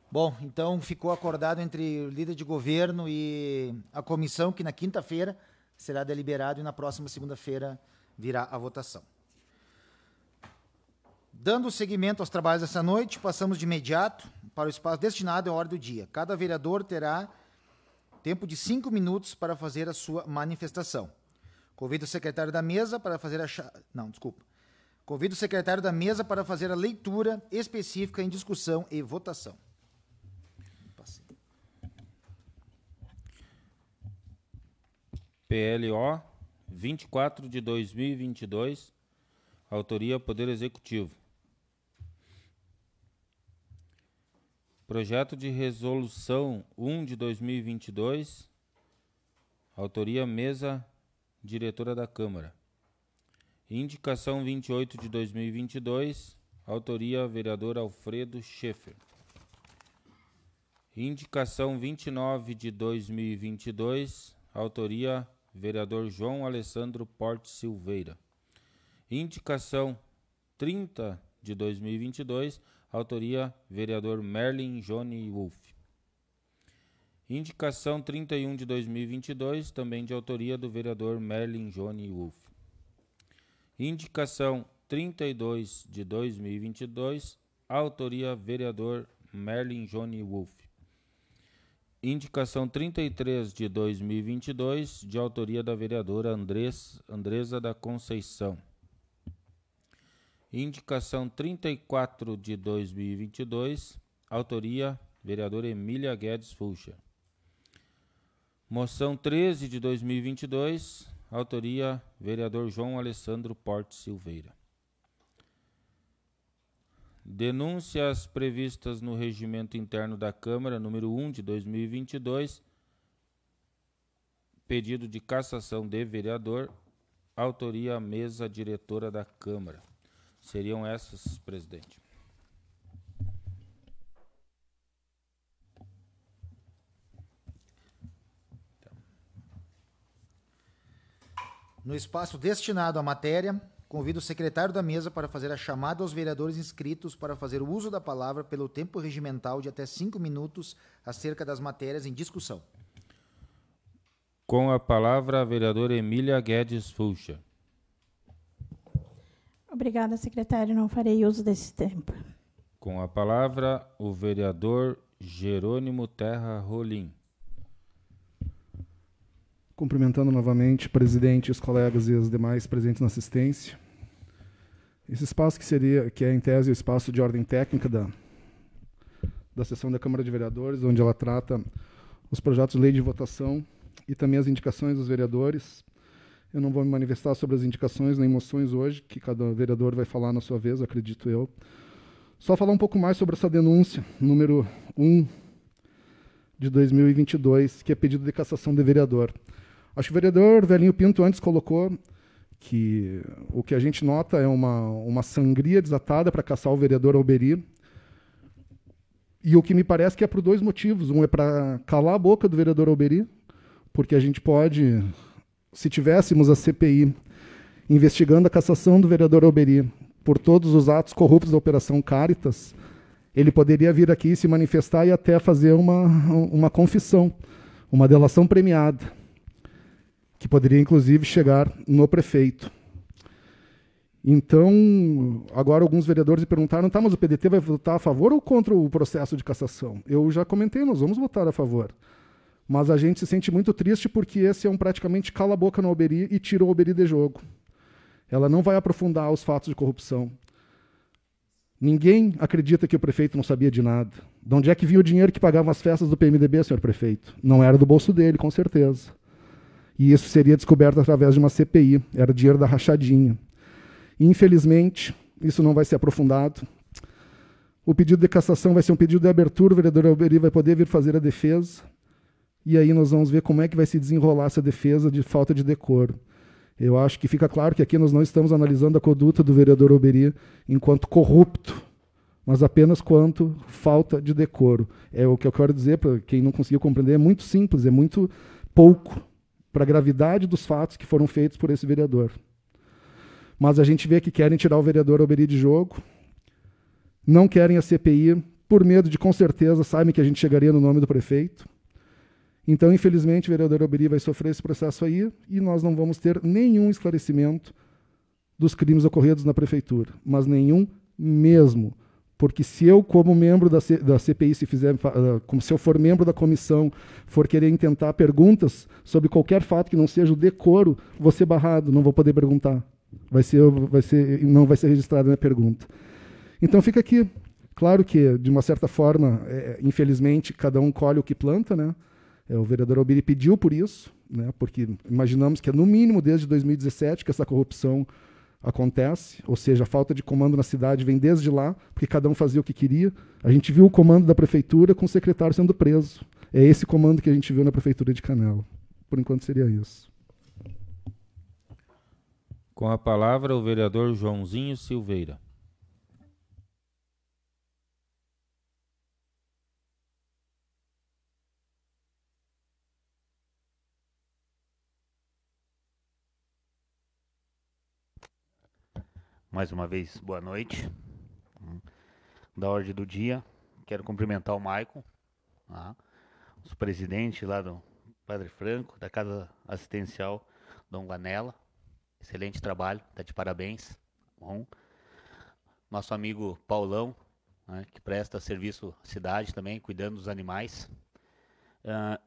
Bom, então ficou acordado entre o líder de governo e a comissão que na quinta-feira será deliberado e na próxima segunda-feira virá a votação. Dando seguimento aos trabalhos dessa noite, passamos de imediato para o espaço destinado à hora do dia. Cada vereador terá tempo de cinco minutos para fazer a sua manifestação. Convido o secretário da mesa para fazer a. Não, desculpa. Convido o secretário da mesa para fazer a leitura específica em discussão e votação. PLO 24 de 2022, autoria Poder Executivo. Projeto de Resolução 1 de 2022, autoria Mesa Diretora da Câmara. Indicação 28 de 2022, autoria vereador Alfredo Schaefer. Indicação 29 de 2022, autoria vereador João Alessandro Porte Silveira. Indicação 30 de 2022, autoria vereador Merlin Johnny Wolff. Indicação 31 de 2022, também de autoria do vereador Merlin Johnny Wolff. Indicação 32 de 2022, autoria vereador Merlin Johnny Wolff. Indicação 33 de 2022, de autoria da vereadora Andres, Andresa da Conceição. Indicação 34 de 2022, autoria vereadora Emília Guedes Fulcher. Moção 13 de 2022, Autoria: vereador João Alessandro Porte Silveira. Denúncias previstas no Regimento Interno da Câmara, número 1 de 2022. Pedido de cassação de vereador. Autoria: mesa diretora da Câmara. Seriam essas, presidente. No espaço destinado à matéria, convido o secretário da mesa para fazer a chamada aos vereadores inscritos para fazer o uso da palavra pelo tempo regimental de até cinco minutos acerca das matérias em discussão. Com a palavra, a vereadora Emília Guedes Fulcha. Obrigada, secretário. Não farei uso desse tempo. Com a palavra, o vereador Jerônimo Terra Rolim cumprimentando novamente o presidente, os colegas e os demais presentes na assistência. Esse espaço que seria, que é em tese o espaço de ordem técnica da da sessão da Câmara de Vereadores, onde ela trata os projetos de lei de votação e também as indicações dos vereadores. Eu não vou me manifestar sobre as indicações nem moções hoje, que cada vereador vai falar na sua vez, acredito eu. Só falar um pouco mais sobre essa denúncia, número 1 de 2022, que é pedido de cassação de vereador. Acho que o vereador Velhinho Pinto antes colocou que o que a gente nota é uma, uma sangria desatada para caçar o vereador Alberi. E o que me parece que é por dois motivos. Um é para calar a boca do vereador Alberi, porque a gente pode, se tivéssemos a CPI investigando a cassação do vereador Alberi por todos os atos corruptos da Operação Caritas, ele poderia vir aqui se manifestar e até fazer uma, uma confissão, uma delação premiada que poderia inclusive chegar no prefeito. Então, agora alguns vereadores me perguntaram: tá, mas o PDT vai votar a favor ou contra o processo de cassação? Eu já comentei, nós vamos votar a favor. Mas a gente se sente muito triste porque esse é um praticamente cala-boca no Alberi e tirou o Alberi de jogo. Ela não vai aprofundar os fatos de corrupção. Ninguém acredita que o prefeito não sabia de nada. De onde é que vinha o dinheiro que pagava as festas do PMDB, senhor prefeito? Não era do bolso dele, com certeza. E isso seria descoberto através de uma CPI, era dinheiro da rachadinha. Infelizmente, isso não vai ser aprofundado. O pedido de cassação vai ser um pedido de abertura, o vereador Alberi vai poder vir fazer a defesa. E aí nós vamos ver como é que vai se desenrolar essa defesa de falta de decoro. Eu acho que fica claro que aqui nós não estamos analisando a conduta do vereador Alberi enquanto corrupto, mas apenas quanto falta de decoro. É o que eu quero dizer para quem não conseguiu compreender, é muito simples, é muito pouco para a gravidade dos fatos que foram feitos por esse vereador. Mas a gente vê que querem tirar o vereador Alberi de jogo, não querem a CPI, por medo de, com certeza, sabem que a gente chegaria no nome do prefeito. Então, infelizmente, o vereador Alberi vai sofrer esse processo aí e nós não vamos ter nenhum esclarecimento dos crimes ocorridos na prefeitura, mas nenhum mesmo. Porque se eu, como membro da, C, da CPI, se fizer, ah, como se eu for membro da comissão, for querer intentar perguntas sobre qualquer fato que não seja o decoro, vou ser barrado, não vou poder perguntar. Vai ser, vai ser, não vai ser registrada a minha pergunta. Então fica aqui. Claro que, de uma certa forma, é, infelizmente, cada um colhe o que planta, né? É, o vereador Albiri pediu por isso, né? Porque imaginamos que é no mínimo desde 2017 que essa corrupção acontece, ou seja, a falta de comando na cidade vem desde lá, porque cada um fazia o que queria. A gente viu o comando da prefeitura com o secretário sendo preso. É esse comando que a gente viu na prefeitura de Canela. Por enquanto seria isso. Com a palavra o vereador Joãozinho Silveira. mais uma vez, boa noite. Da ordem do dia, quero cumprimentar o Maicon, ah, tá? os presidente lá do Padre Franco, da Casa Assistencial Dom Guanela. Excelente trabalho, está de parabéns. Bom. Nosso amigo Paulão, né, que presta serviço à cidade também, cuidando dos animais. Ah,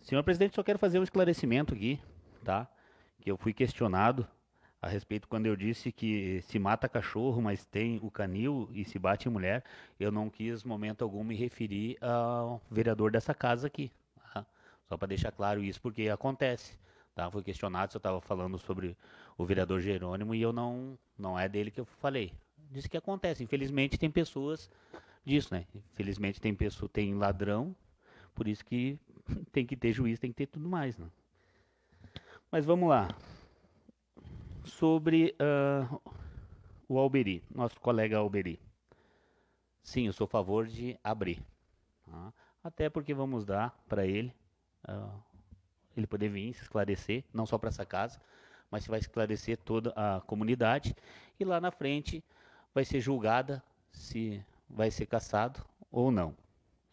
senhor presidente, só quero fazer um esclarecimento aqui, tá? Que eu fui questionado a respeito quando eu disse que se mata cachorro, mas tem o canil e se bate mulher, eu não quis momento algum me referir ao vereador dessa casa aqui. Tá? Só para deixar claro isso, porque acontece. Tá? Foi questionado se eu estava falando sobre o vereador Jerônimo e eu não, não é dele que eu falei. Disse que acontece. Infelizmente tem pessoas disso, né? Infelizmente tem pessoa, tem ladrão, por isso que tem que ter juiz, tem que ter tudo mais, né? Mas vamos lá sobre uh, o Alberi, nosso colega Alberi. Sim, eu sou a favor de abrir. Tá? Até porque vamos dar para ele, uh, ele poder vir se esclarecer, não só para essa casa, mas vai esclarecer toda a comunidade. E lá na frente vai ser julgada se vai ser caçado ou não.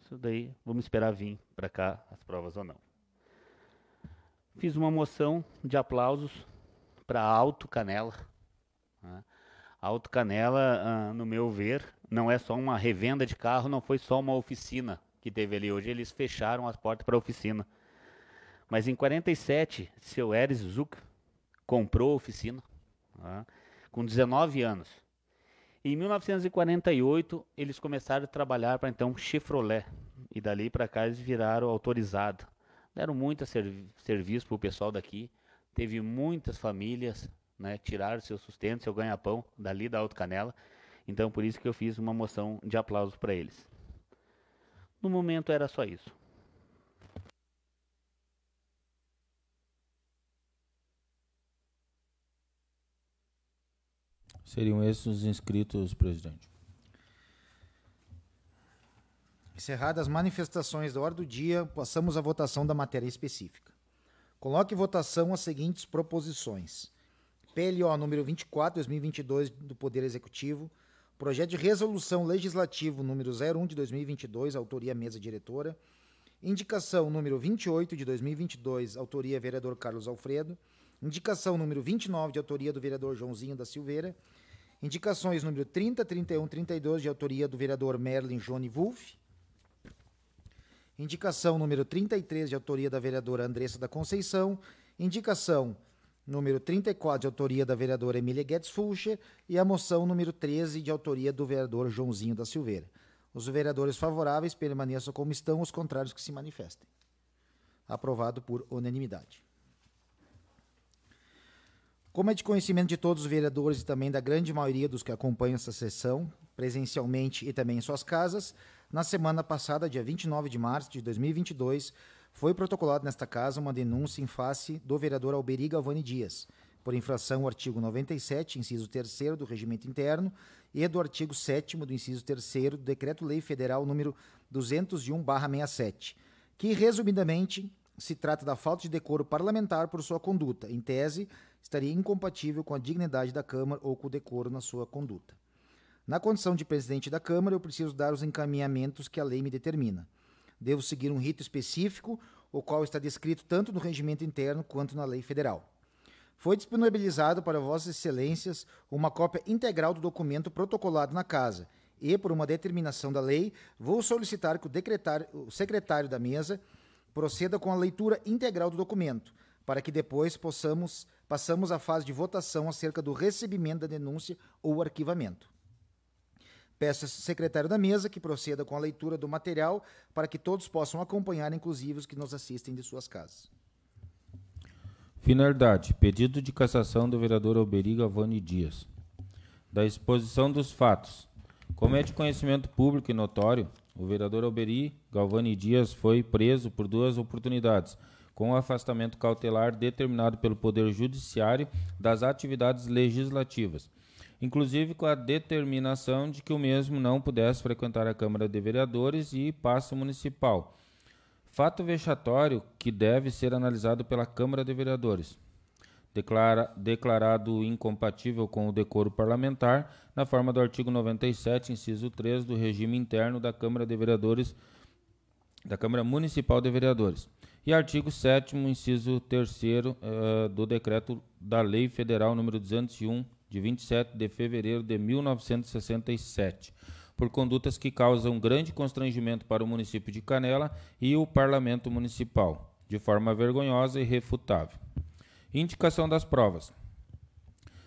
Isso daí vamos esperar vir para cá as provas ou não. Fiz uma moção de aplausos para Alto Canela. Né? Alto Canela, no meu ver, não é só uma revenda de carro, não foi só uma oficina que teve ali hoje. Eles fecharam as portas para a oficina. Mas em 47, seu Eres Zuc comprou a oficina né? com 19 anos. Em 1948, eles começaram a trabalhar para então Chevrolet. E dali para cá eles viraram autorizado. Deram muito servi serviço para o pessoal daqui. Teve muitas famílias, né, seu sustento, seu ganha-pão dali da Alto Canela. Então, por isso que eu fiz uma moção de aplausos para eles. No momento era só isso. Seriam esses os inscritos, presidente. Encerradas as manifestações da hora do dia, passamos à votação da matéria específica. Coloque em votação as seguintes proposições. PLO número 24, 2022 do Poder Executivo, projeto de resolução legislativo número 01 de 2022, autoria mesa diretora, indicação número 28 de 2022, autoria vereador Carlos Alfredo, indicação número 29 de autoria do vereador Joãozinho da Silveira, indicações número 30, 31, 32 de autoria do vereador Merlin Jone Wolff, Indicação número 33, de autoria da vereadora Andressa da Conceição. Indicação número 34, de autoria da vereadora Emília Guedes Fulcher. E a moção número 13, de autoria do vereador Joãozinho da Silveira. Os vereadores favoráveis permaneçam como estão, os contrários que se manifestem. Aprovado por unanimidade. Como é de conhecimento de todos os vereadores e também da grande maioria dos que acompanham essa sessão, presencialmente e também em suas casas, na semana passada, dia 29 de março de 2022, foi protocolada nesta casa uma denúncia em face do vereador Alberi Galvani Dias, por infração ao artigo 97, inciso 3 do Regimento Interno e do artigo 7 do inciso 3 do Decreto-Lei Federal número 201/67, que resumidamente se trata da falta de decoro parlamentar por sua conduta. Em tese, estaria incompatível com a dignidade da Câmara ou com o decoro na sua conduta. Na condição de presidente da Câmara, eu preciso dar os encaminhamentos que a lei me determina. Devo seguir um rito específico, o qual está descrito tanto no regimento interno quanto na lei federal. Foi disponibilizado para Vossas Excelências uma cópia integral do documento protocolado na Casa e, por uma determinação da lei, vou solicitar que o, o secretário da mesa proceda com a leitura integral do documento, para que depois possamos passamos à fase de votação acerca do recebimento da denúncia ou arquivamento. Peço ao secretário da mesa que proceda com a leitura do material para que todos possam acompanhar, inclusive os que nos assistem de suas casas. Finalidade: pedido de cassação do vereador Alberiga Vani Dias. Da exposição dos fatos. Como é de conhecimento público e notório, o vereador Alberi Galvani Dias foi preso por duas oportunidades, com afastamento cautelar determinado pelo Poder Judiciário das atividades legislativas inclusive com a determinação de que o mesmo não pudesse frequentar a Câmara de Vereadores e passo municipal. Fato vexatório que deve ser analisado pela Câmara de Vereadores. Declara, declarado incompatível com o decoro parlamentar, na forma do artigo 97, inciso 3 do regime interno da Câmara de Vereadores da Câmara Municipal de Vereadores. E artigo 7 inciso 3 uh, eh, do decreto da Lei Federal número 201 de 27 de fevereiro de 1967, por condutas que causam grande constrangimento para o município de Canela e o parlamento municipal, de forma vergonhosa e refutável. Indicação das provas.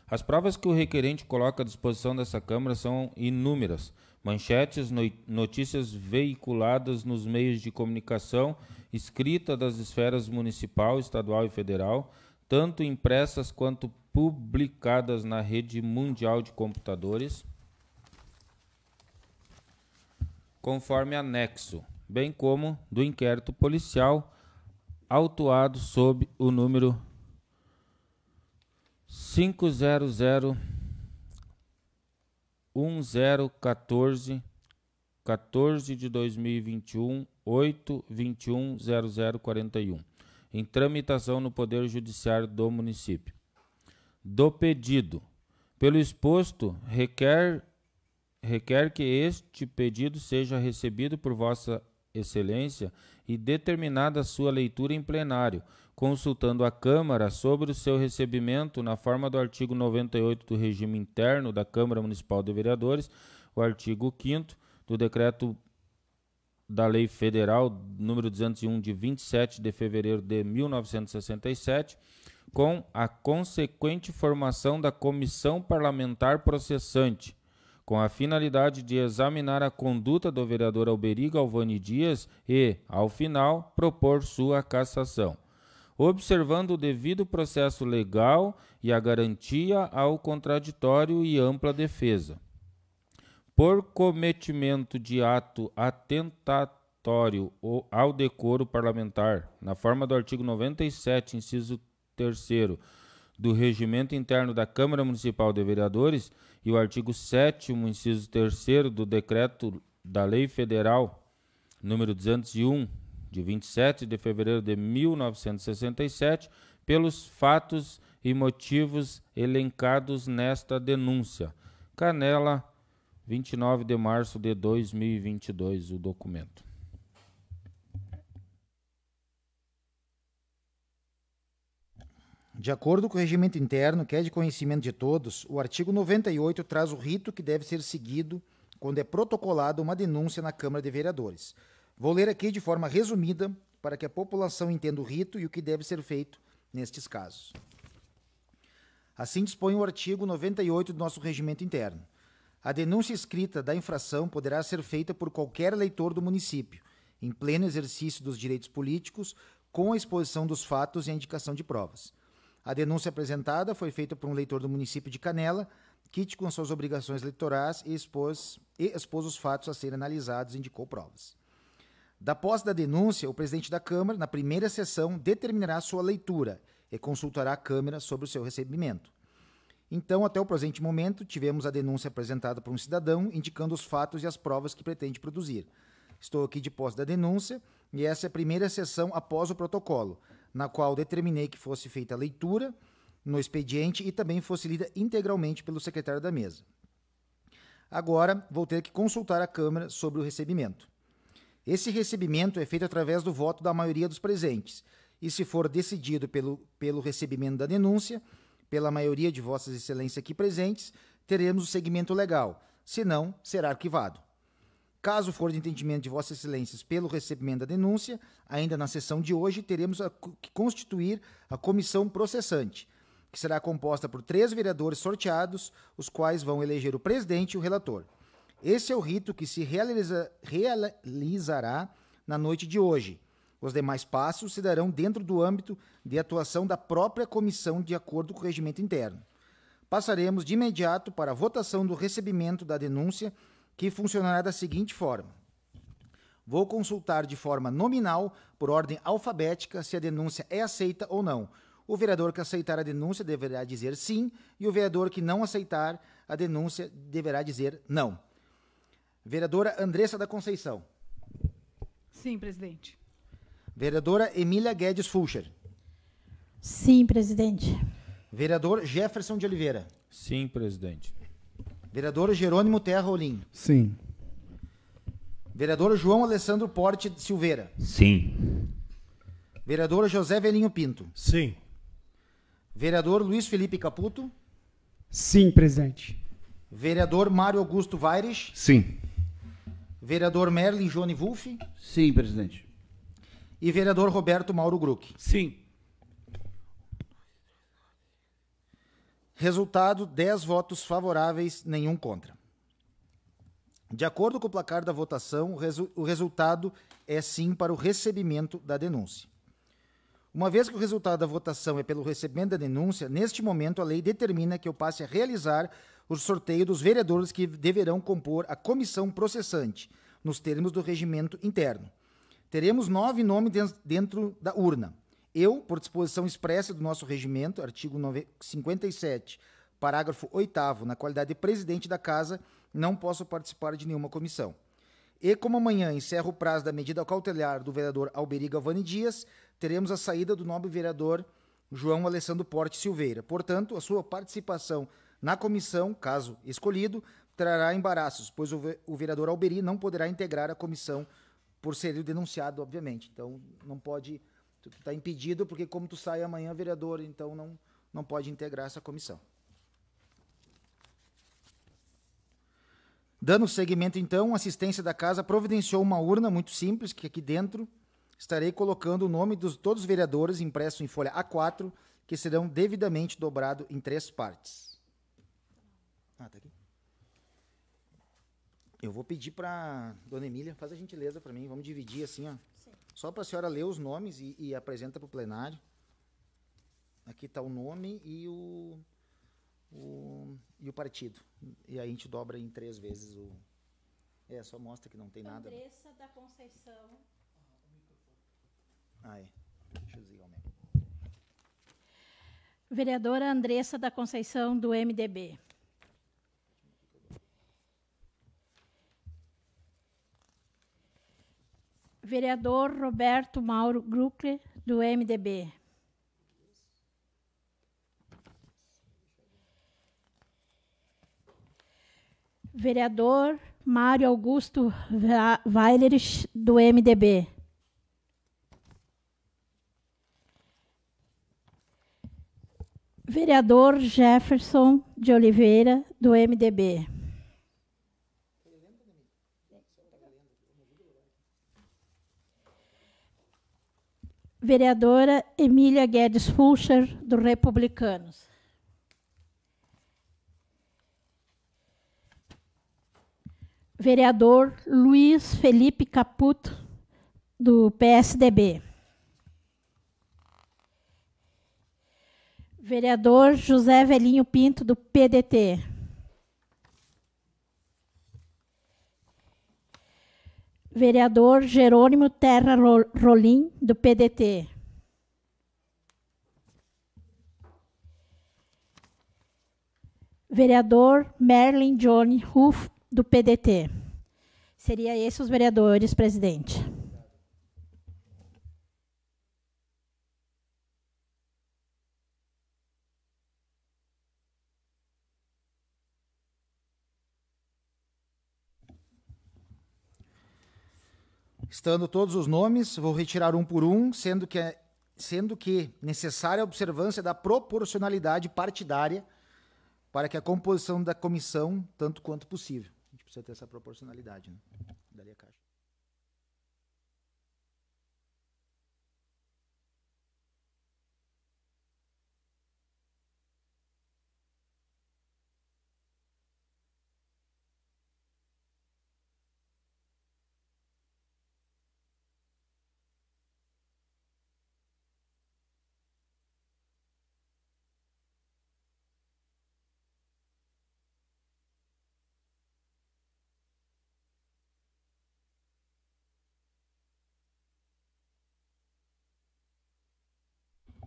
As provas que o requerente coloca à disposição dessa Câmara são inúmeras. Manchetes, notícias veiculadas nos meios de comunicação, escrita das esferas municipal, estadual e federal, tanto impressas quanto publicadas na rede mundial de computadores, conforme anexo, bem como do inquérito policial autuado sob o número 500 1014 14 de 2021 8 21 0041 em tramitação no Poder Judiciário do município do pedido. Pelo exposto, requer, requer que este pedido seja recebido por Vossa Excelência e determinada sua leitura em plenário, consultando a Câmara sobre o seu recebimento na forma do artigo 98 do regime interno da Câmara Municipal de Vereadores, o artigo 5 do decreto da Lei Federal número 201 de 27 de fevereiro de 1967 com a consequente formação da comissão parlamentar processante, com a finalidade de examinar a conduta do vereador Alberi Alvani Dias e, ao final, propor sua cassação, observando o devido processo legal e a garantia ao contraditório e ampla defesa. Por cometimento de ato atentatório ao decoro parlamentar, na forma do artigo 97, inciso terceiro do Regimento Interno da Câmara Municipal de Vereadores e o artigo 7 inciso 3 do decreto da Lei Federal número 201 de 27 de fevereiro de 1967, pelos fatos e motivos elencados nesta denúncia. Canela, 29 de março de 2022, o documento. De acordo com o regimento interno, que é de conhecimento de todos, o artigo 98 traz o rito que deve ser seguido quando é protocolada uma denúncia na Câmara de Vereadores. Vou ler aqui de forma resumida para que a população entenda o rito e o que deve ser feito nestes casos. Assim dispõe o artigo 98 do nosso regimento interno. A denúncia escrita da infração poderá ser feita por qualquer eleitor do município, em pleno exercício dos direitos políticos, com a exposição dos fatos e a indicação de provas. A denúncia apresentada foi feita por um leitor do município de Canela, que, com suas obrigações eleitorais e expôs, e expôs os fatos a serem analisados e indicou provas. Da posse da denúncia, o presidente da Câmara, na primeira sessão, determinará sua leitura e consultará a Câmara sobre o seu recebimento. Então, até o presente momento, tivemos a denúncia apresentada por um cidadão indicando os fatos e as provas que pretende produzir. Estou aqui de posse da denúncia e essa é a primeira sessão após o protocolo na qual determinei que fosse feita a leitura no expediente e também fosse lida integralmente pelo secretário da mesa. Agora, vou ter que consultar a Câmara sobre o recebimento. Esse recebimento é feito através do voto da maioria dos presentes, e se for decidido pelo, pelo recebimento da denúncia, pela maioria de Vossas Excelências aqui presentes, teremos o segmento legal, se não, será arquivado. Caso for de entendimento de Vossas Excelências pelo recebimento da denúncia, ainda na sessão de hoje teremos que constituir a comissão processante, que será composta por três vereadores sorteados, os quais vão eleger o presidente e o relator. Esse é o rito que se realiza, realizará na noite de hoje. Os demais passos se darão dentro do âmbito de atuação da própria comissão, de acordo com o regimento interno. Passaremos de imediato para a votação do recebimento da denúncia que funcionará da seguinte forma: Vou consultar de forma nominal, por ordem alfabética, se a denúncia é aceita ou não. O vereador que aceitar a denúncia deverá dizer sim, e o vereador que não aceitar a denúncia deverá dizer não. Vereadora Andressa da Conceição. Sim, presidente. Vereadora Emília Guedes Fulcher. Sim, presidente. Vereador Jefferson de Oliveira. Sim, presidente. Vereador Jerônimo Terra Olim. Sim. Vereador João Alessandro Porte Silveira. Sim. Vereador José Velinho Pinto. Sim. Vereador Luiz Felipe Caputo. Sim, presidente. Vereador Mário Augusto Vaires. Sim. Vereador Merlin Johnny Wolff. Sim, presidente. E vereador Roberto Mauro Gruck. Sim. Resultado: 10 votos favoráveis, nenhum contra. De acordo com o placar da votação, o, resu o resultado é sim para o recebimento da denúncia. Uma vez que o resultado da votação é pelo recebimento da denúncia, neste momento a lei determina que eu passe a realizar o sorteio dos vereadores que deverão compor a comissão processante, nos termos do regimento interno. Teremos nove nomes dentro da urna. Eu, por disposição expressa do nosso regimento, artigo 57, parágrafo 8, na qualidade de presidente da casa, não posso participar de nenhuma comissão. E como amanhã encerra o prazo da medida cautelar do vereador Alberiga Vani Dias, teremos a saída do nobre vereador João Alessandro Porte Silveira. Portanto, a sua participação na comissão, caso escolhido, trará embaraços, pois o vereador Alberi não poderá integrar a comissão por ser denunciado, obviamente. Então, não pode Tu está impedido porque como tu sai amanhã vereador, então não, não pode integrar essa comissão. Dando seguimento, então, assistência da casa providenciou uma urna muito simples, que aqui dentro estarei colocando o nome de todos os vereadores impresso em folha A4, que serão devidamente dobrado em três partes. Ah, tá aqui. Eu vou pedir para dona Emília, faz a gentileza para mim, vamos dividir assim, ó. Só para a senhora ler os nomes e, e apresenta para o plenário. Aqui está o nome e o, o, e o partido. E aí a gente dobra em três vezes o. É, só mostra que não tem Andressa nada. Né? Andressa da Conceição. Ah, é. Deixa eu desligar o Vereadora Andressa da Conceição, do MDB. Vereador Roberto Mauro Grucle do MDB. Vereador Mário Augusto Weilerich, do MDB. Vereador Jefferson de Oliveira, do MDB. vereadora Emília Guedes Fulcher, do Republicanos. Vereador Luiz Felipe Caputo, do PSDB. Vereador José Velhinho Pinto, do PDT. Vereador Jerônimo Terra Rolim, do PDT. Vereador Merlin Johnny Ruff, do PDT. Seria esses os vereadores, presidente. Estando todos os nomes, vou retirar um por um, sendo que, é, sendo que necessária a observância da proporcionalidade partidária para que a composição da comissão, tanto quanto possível. A gente precisa ter essa proporcionalidade. Né? Dali a caixa.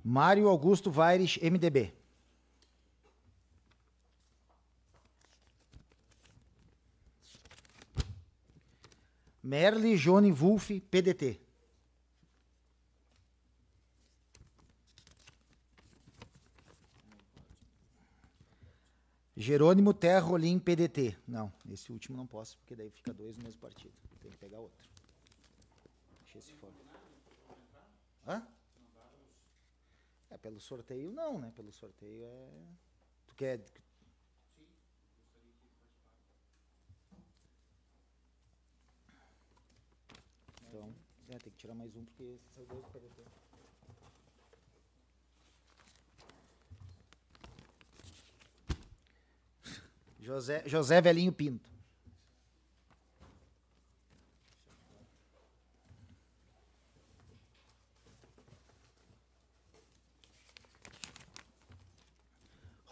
Mário Augusto Vaires, MDB. Merle Jone Wolf, PDT. Jerônimo Terrolim, PDT. Não, esse último não posso, porque daí fica dois no mesmo partido. Tem que pegar outro. Deixa esse fora. Hã? É, pelo sorteio não, né? Pelo sorteio é. Tu quer. Sim, gostaria que Então, é, tem que tirar mais um porque são dois para pegou José, José Velhinho Pinto.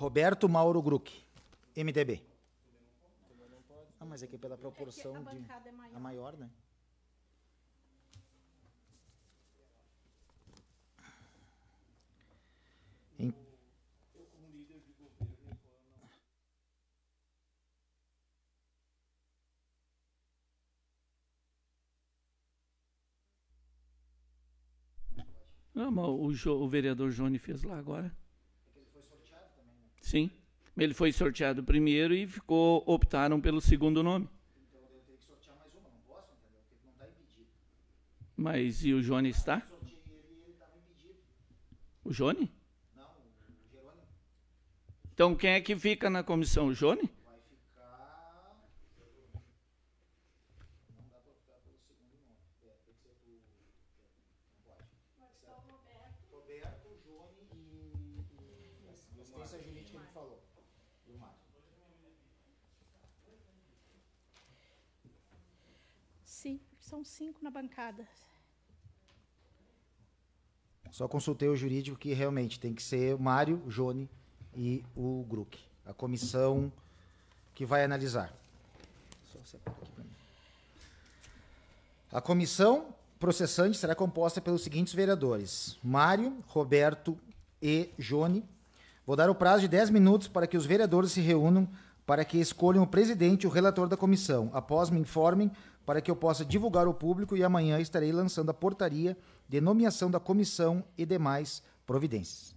Roberto Mauro Gruck, MDB. Ah, mas é que pela proporção é a de. É maior. A maior, né? Não, ah, mas o, o vereador Johnny fez lá agora. Sim. Ele foi sorteado primeiro e ficou, optaram pelo segundo nome. Então eu teria que sortear mais uma, não posso, entendeu? Porque não está impedido. Mas e o Johnny está? Eu sorteei ele e ele estava impedido. O Johnny? Não, o Jerônimo. Então quem é que fica na comissão? O Johnny? são cinco na bancada. Só consultei o jurídico que realmente tem que ser o Mário, Jone e o Gruc. A comissão que vai analisar. A comissão processante será composta pelos seguintes vereadores: Mário, Roberto e Jone. Vou dar o prazo de 10 minutos para que os vereadores se reúnam para que escolham o presidente e o relator da comissão. Após me informem para que eu possa divulgar ao público e amanhã estarei lançando a portaria de nomeação da comissão e demais providências.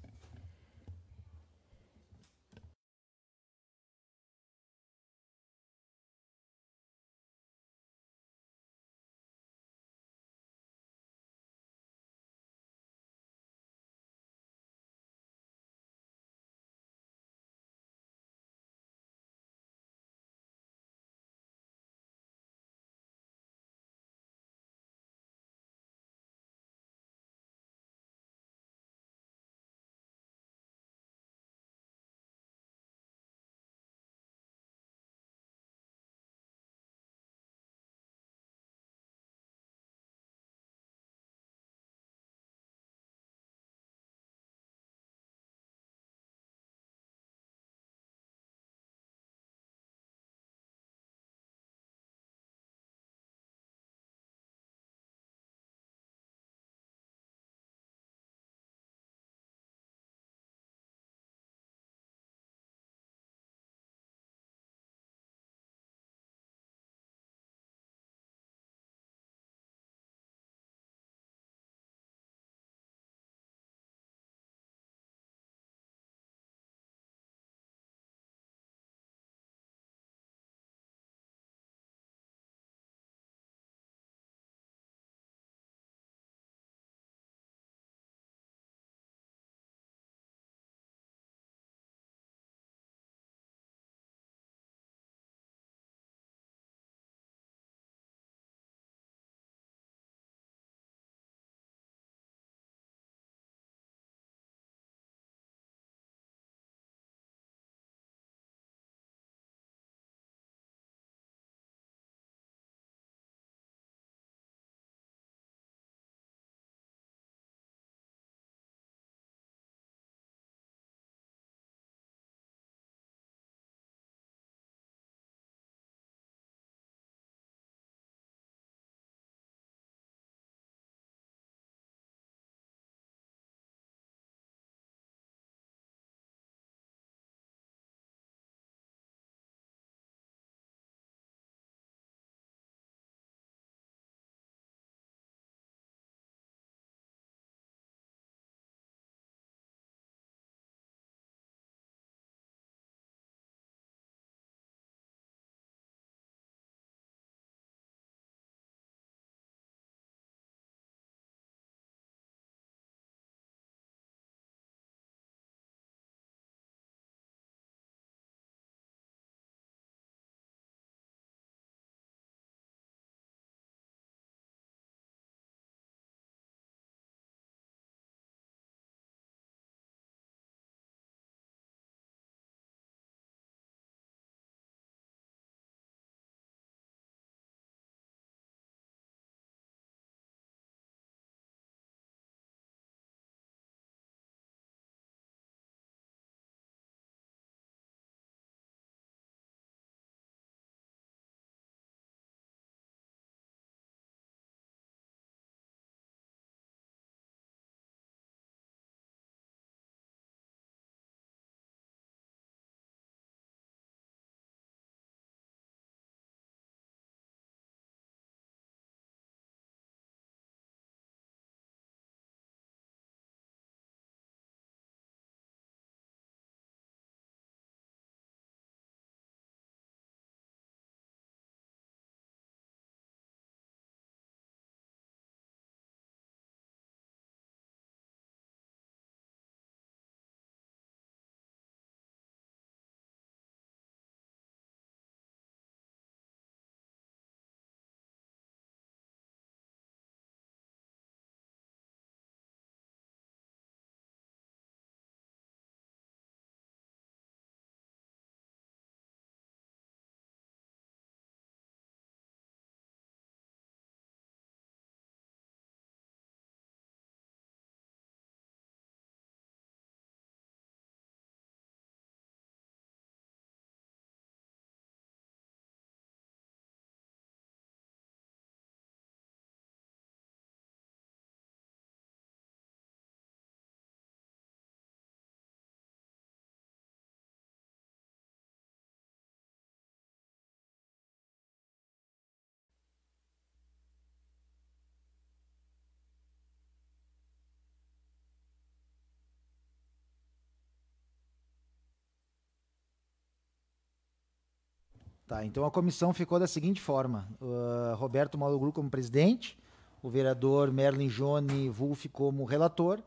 Tá, então a comissão ficou da seguinte forma: uh, Roberto Malogru como presidente, o vereador Merlin Jone Wulff como relator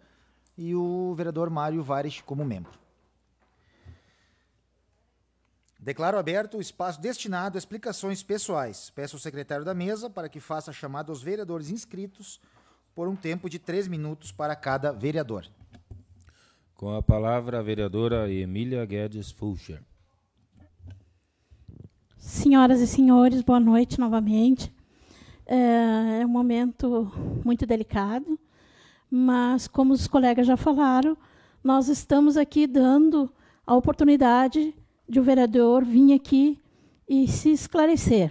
e o vereador Mário Vares como membro. Declaro aberto o espaço destinado a explicações pessoais. Peço ao secretário da mesa para que faça a chamada aos vereadores inscritos por um tempo de três minutos para cada vereador. Com a palavra, a vereadora Emília Guedes Fulcher. Senhoras e senhores, boa noite novamente. É, é um momento muito delicado, mas, como os colegas já falaram, nós estamos aqui dando a oportunidade de o vereador vir aqui e se esclarecer.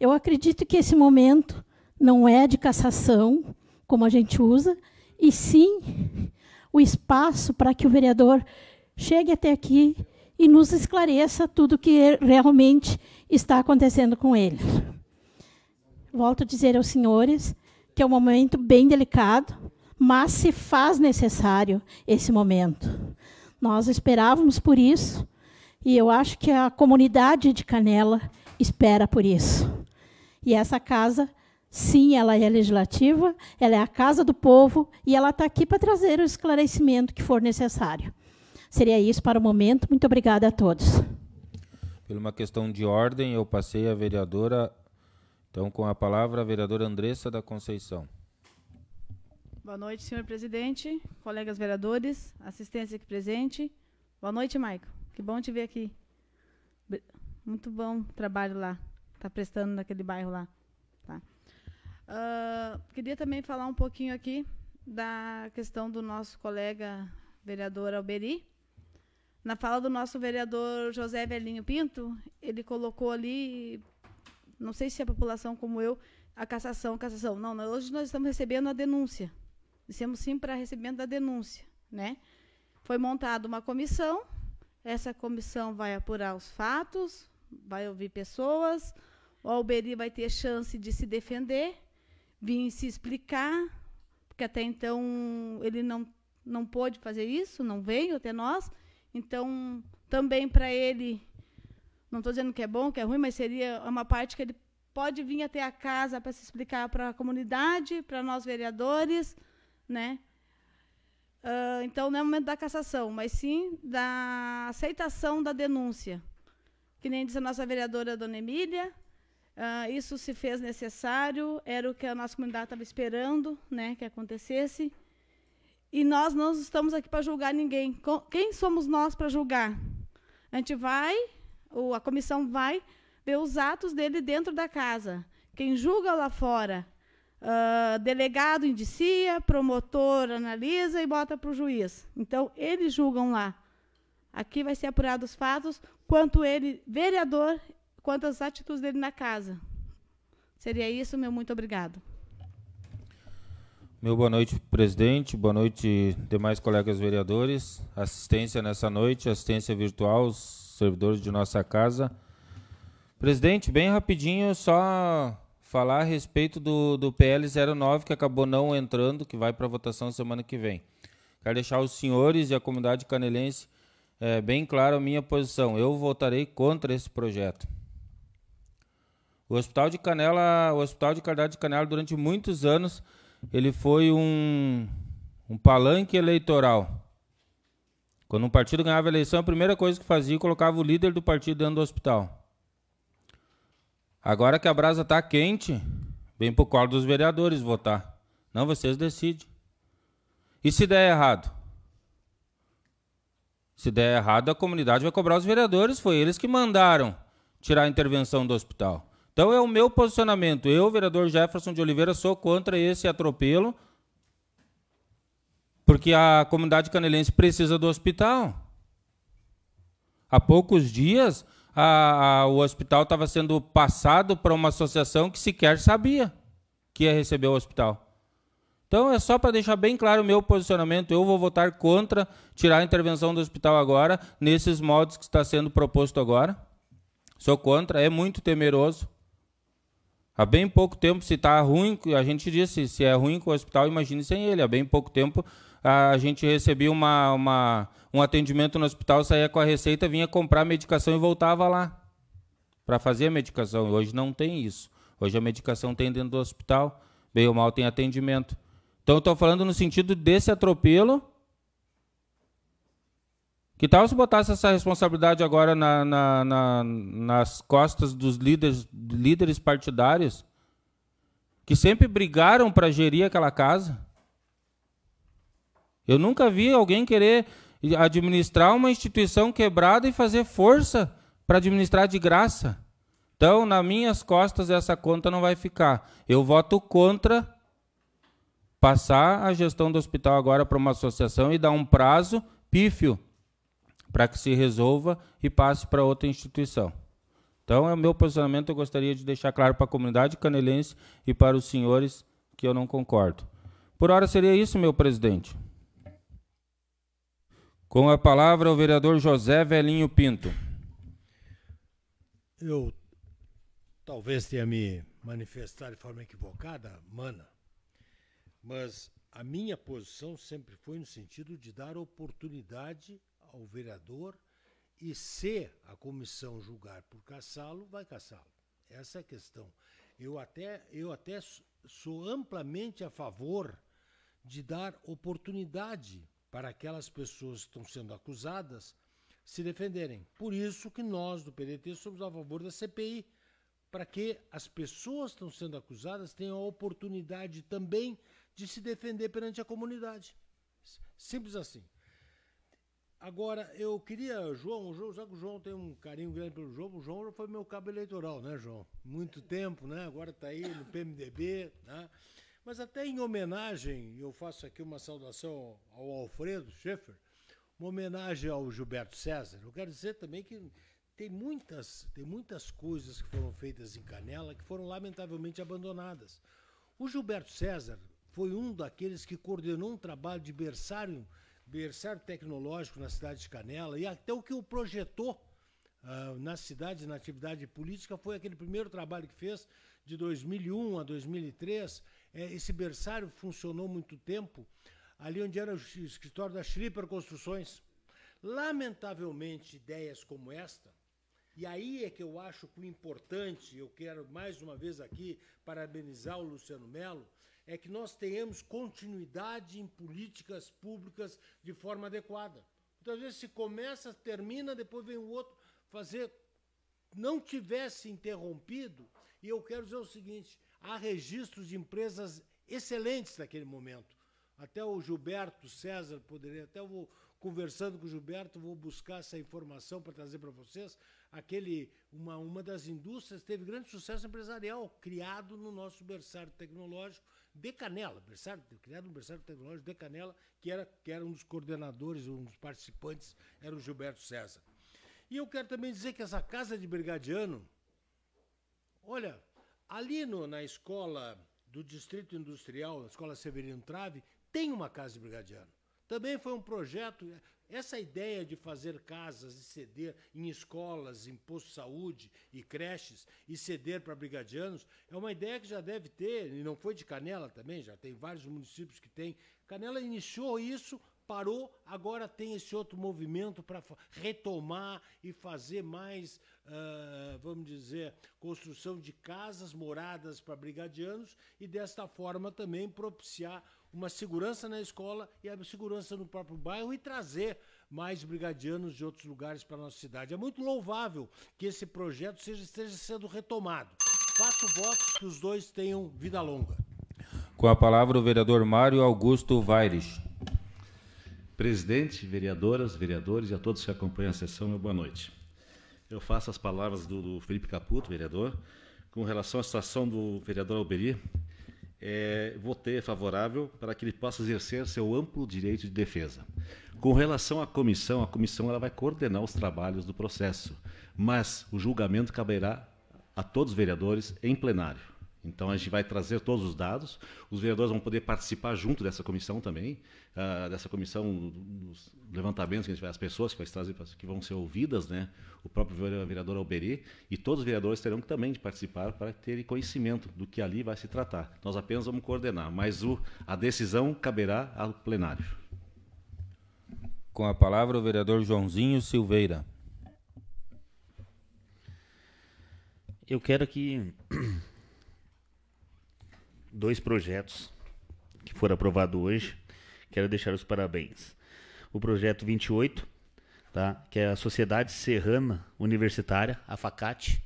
Eu acredito que esse momento não é de cassação, como a gente usa, e sim o espaço para que o vereador chegue até aqui e nos esclareça tudo o que realmente está acontecendo com ele. Volto a dizer aos senhores que é um momento bem delicado, mas se faz necessário esse momento. Nós esperávamos por isso e eu acho que a comunidade de Canela espera por isso. E essa casa, sim, ela é legislativa, ela é a casa do povo e ela está aqui para trazer o esclarecimento que for necessário. Seria isso para o momento. Muito obrigada a todos. Por uma questão de ordem, eu passei a vereadora. Então, com a palavra, a vereadora Andressa da Conceição. Boa noite, senhor presidente, colegas vereadores, assistência aqui presente. Boa noite, Maico. Que bom te ver aqui. Muito bom trabalho lá. Está prestando naquele bairro lá. Tá. Uh, queria também falar um pouquinho aqui da questão do nosso colega vereador Alberi, na fala do nosso vereador José Velhinho Pinto, ele colocou ali, não sei se a população como eu, a cassação, cassação. Não, hoje nós estamos recebendo a denúncia. Dissemos sim para recebimento da denúncia, né? Foi montada uma comissão, essa comissão vai apurar os fatos, vai ouvir pessoas, o Alberi vai ter chance de se defender, vir se explicar, porque até então ele não, não pôde fazer isso, não veio até nós, então, também para ele, não estou dizendo que é bom, que é ruim, mas seria uma parte que ele pode vir até a casa para se explicar para a comunidade, para nós vereadores, né? Uh, então, não é o momento da cassação, mas sim da aceitação da denúncia. Que nem diz a nossa vereadora, Dona Emília, uh, isso se fez necessário, era o que a nossa comunidade estava esperando né, que acontecesse. E nós não estamos aqui para julgar ninguém. Quem somos nós para julgar? A gente vai, ou a comissão vai, ver os atos dele dentro da casa. Quem julga lá fora? Uh, delegado indicia, promotor analisa e bota para o juiz. Então, eles julgam lá. Aqui vai ser apurado os fatos, quanto ele, vereador, quanto as atitudes dele na casa. Seria isso, meu muito obrigado. Meu boa noite, presidente. Boa noite, demais colegas vereadores. Assistência nessa noite, assistência virtual, os servidores de nossa casa. Presidente, bem rapidinho, só falar a respeito do, do PL 09, que acabou não entrando, que vai para votação semana que vem. Quero deixar os senhores e a comunidade canelense é, bem claro a minha posição. Eu votarei contra esse projeto. O Hospital de Canela, o Hospital de Caridade de Canela, durante muitos anos, ele foi um, um palanque eleitoral. Quando um partido ganhava a eleição, a primeira coisa que fazia colocava o líder do partido dentro do hospital. Agora que a brasa está quente, vem para o colo dos vereadores votar. Não, vocês decidem. E se der errado? Se der errado, a comunidade vai cobrar os vereadores. Foi eles que mandaram tirar a intervenção do hospital. Então é o meu posicionamento. Eu, vereador Jefferson de Oliveira, sou contra esse atropelo, porque a comunidade canelense precisa do hospital. Há poucos dias, a, a, o hospital estava sendo passado para uma associação que sequer sabia que ia receber o hospital. Então é só para deixar bem claro o meu posicionamento, eu vou votar contra tirar a intervenção do hospital agora, nesses modos que está sendo proposto agora. Sou contra, é muito temeroso. Há bem pouco tempo, se está ruim, a gente disse, se é ruim com o hospital, imagine sem ele. Há bem pouco tempo, a gente recebia uma, uma, um atendimento no hospital, saía com a receita, vinha comprar a medicação e voltava lá para fazer a medicação. Hoje não tem isso. Hoje a medicação tem dentro do hospital, bem ou mal tem atendimento. Então, estou falando no sentido desse atropelo que tal se botasse essa responsabilidade agora na, na, na, nas costas dos líderes, líderes partidários que sempre brigaram para gerir aquela casa? Eu nunca vi alguém querer administrar uma instituição quebrada e fazer força para administrar de graça. Então, nas minhas costas, essa conta não vai ficar. Eu voto contra passar a gestão do hospital agora para uma associação e dar um prazo pífio para que se resolva e passe para outra instituição. Então, é o meu posicionamento, eu gostaria de deixar claro para a comunidade canelense e para os senhores que eu não concordo. Por hora seria isso, meu presidente. Com a palavra o vereador José Velinho Pinto. Eu talvez tenha me manifestado de forma equivocada, mana, mas a minha posição sempre foi no sentido de dar oportunidade ao vereador e se a comissão julgar por caçá-lo, vai caçá-lo. Essa é a questão. Eu até, eu até sou amplamente a favor de dar oportunidade para aquelas pessoas que estão sendo acusadas se defenderem. Por isso que nós do PDT somos a favor da CPI, para que as pessoas que estão sendo acusadas tenham a oportunidade também de se defender perante a comunidade. Simples assim. Agora, eu queria, João, João, sabe que o João tem um carinho grande pelo João, o João foi meu cabo eleitoral, né, João? Muito tempo, né? Agora está aí no PMDB, né? Mas até em homenagem, eu faço aqui uma saudação ao Alfredo Schaefer, uma homenagem ao Gilberto César. Eu quero dizer também que tem muitas, tem muitas coisas que foram feitas em Canela que foram lamentavelmente abandonadas. O Gilberto César foi um daqueles que coordenou um trabalho de berçário berçário tecnológico na cidade de Canela e até o que o projetou uh, ah, na cidade, na atividade política, foi aquele primeiro trabalho que fez de 2001 a 2003. É, esse berçário funcionou muito tempo ali onde era o escritório da Schlipper Construções. Lamentavelmente, ideias como esta, e aí é que eu acho que o importante, eu quero mais uma vez aqui parabenizar o Luciano Melo, é que nós tenhamos continuidade em políticas públicas de forma adequada. Muitas vezes se começa, termina, depois vem o outro fazer. Não tivesse interrompido, e eu quero dizer o seguinte: há registros de empresas excelentes naquele momento. Até o Gilberto César poderia, até eu vou conversando com o Gilberto, vou buscar essa informação para trazer para vocês. Aquele uma, uma das indústrias teve grande sucesso empresarial criado no nosso berçário tecnológico de Canela, berçário, criado um berçário tecnológico de Canela, que era, que era um dos coordenadores, um dos participantes, era o Gilberto César. E eu quero também dizer que essa casa de brigadiano, olha, ali no, na escola do Distrito Industrial, na escola Severino Trave, tem uma casa de brigadiano. Também foi um projeto, essa ideia de fazer casas e ceder em escolas, em postos de saúde e creches e ceder para brigadianos é uma ideia que já deve ter, e não foi de Canela também, já tem vários municípios que tem. Canela iniciou isso parou, agora tem esse outro movimento para retomar e fazer mais, uh, vamos dizer, construção de casas, moradas para brigadianos e desta forma também propiciar uma segurança na escola e a segurança no próprio bairro e trazer mais brigadianos de outros lugares para a nossa cidade. É muito louvável que esse projeto seja, esteja sendo retomado. Faço votos que os dois tenham vida longa. Com a palavra o vereador Mário Augusto Vaires. Presidente, vereadoras, vereadores e a todos que acompanham a sessão, meu boa noite. Eu faço as palavras do, do Felipe Caputo, vereador, com relação à situação do vereador Alberi, é, votei favorável para que ele possa exercer seu amplo direito de defesa. Com relação à comissão, a comissão ela vai coordenar os trabalhos do processo, mas o julgamento caberá a todos os vereadores em plenário. Então a gente vai trazer todos os dados, os vereadores vão poder participar junto dessa comissão também, uh, dessa comissão dos levantamentos que a gente vai, as pessoas que vai trazer que vão ser ouvidas, né? O próprio vereador Alberê e todos os vereadores terão que também participar para terem conhecimento do que ali vai se tratar. Nós apenas vamos coordenar, mas o, a decisão caberá ao plenário. Com a palavra o vereador Joãozinho Silveira. Eu quero que dois projetos que foram aprovados hoje. Quero deixar os parabéns. O projeto 28, tá? que é a Sociedade Serrana Universitária, a facate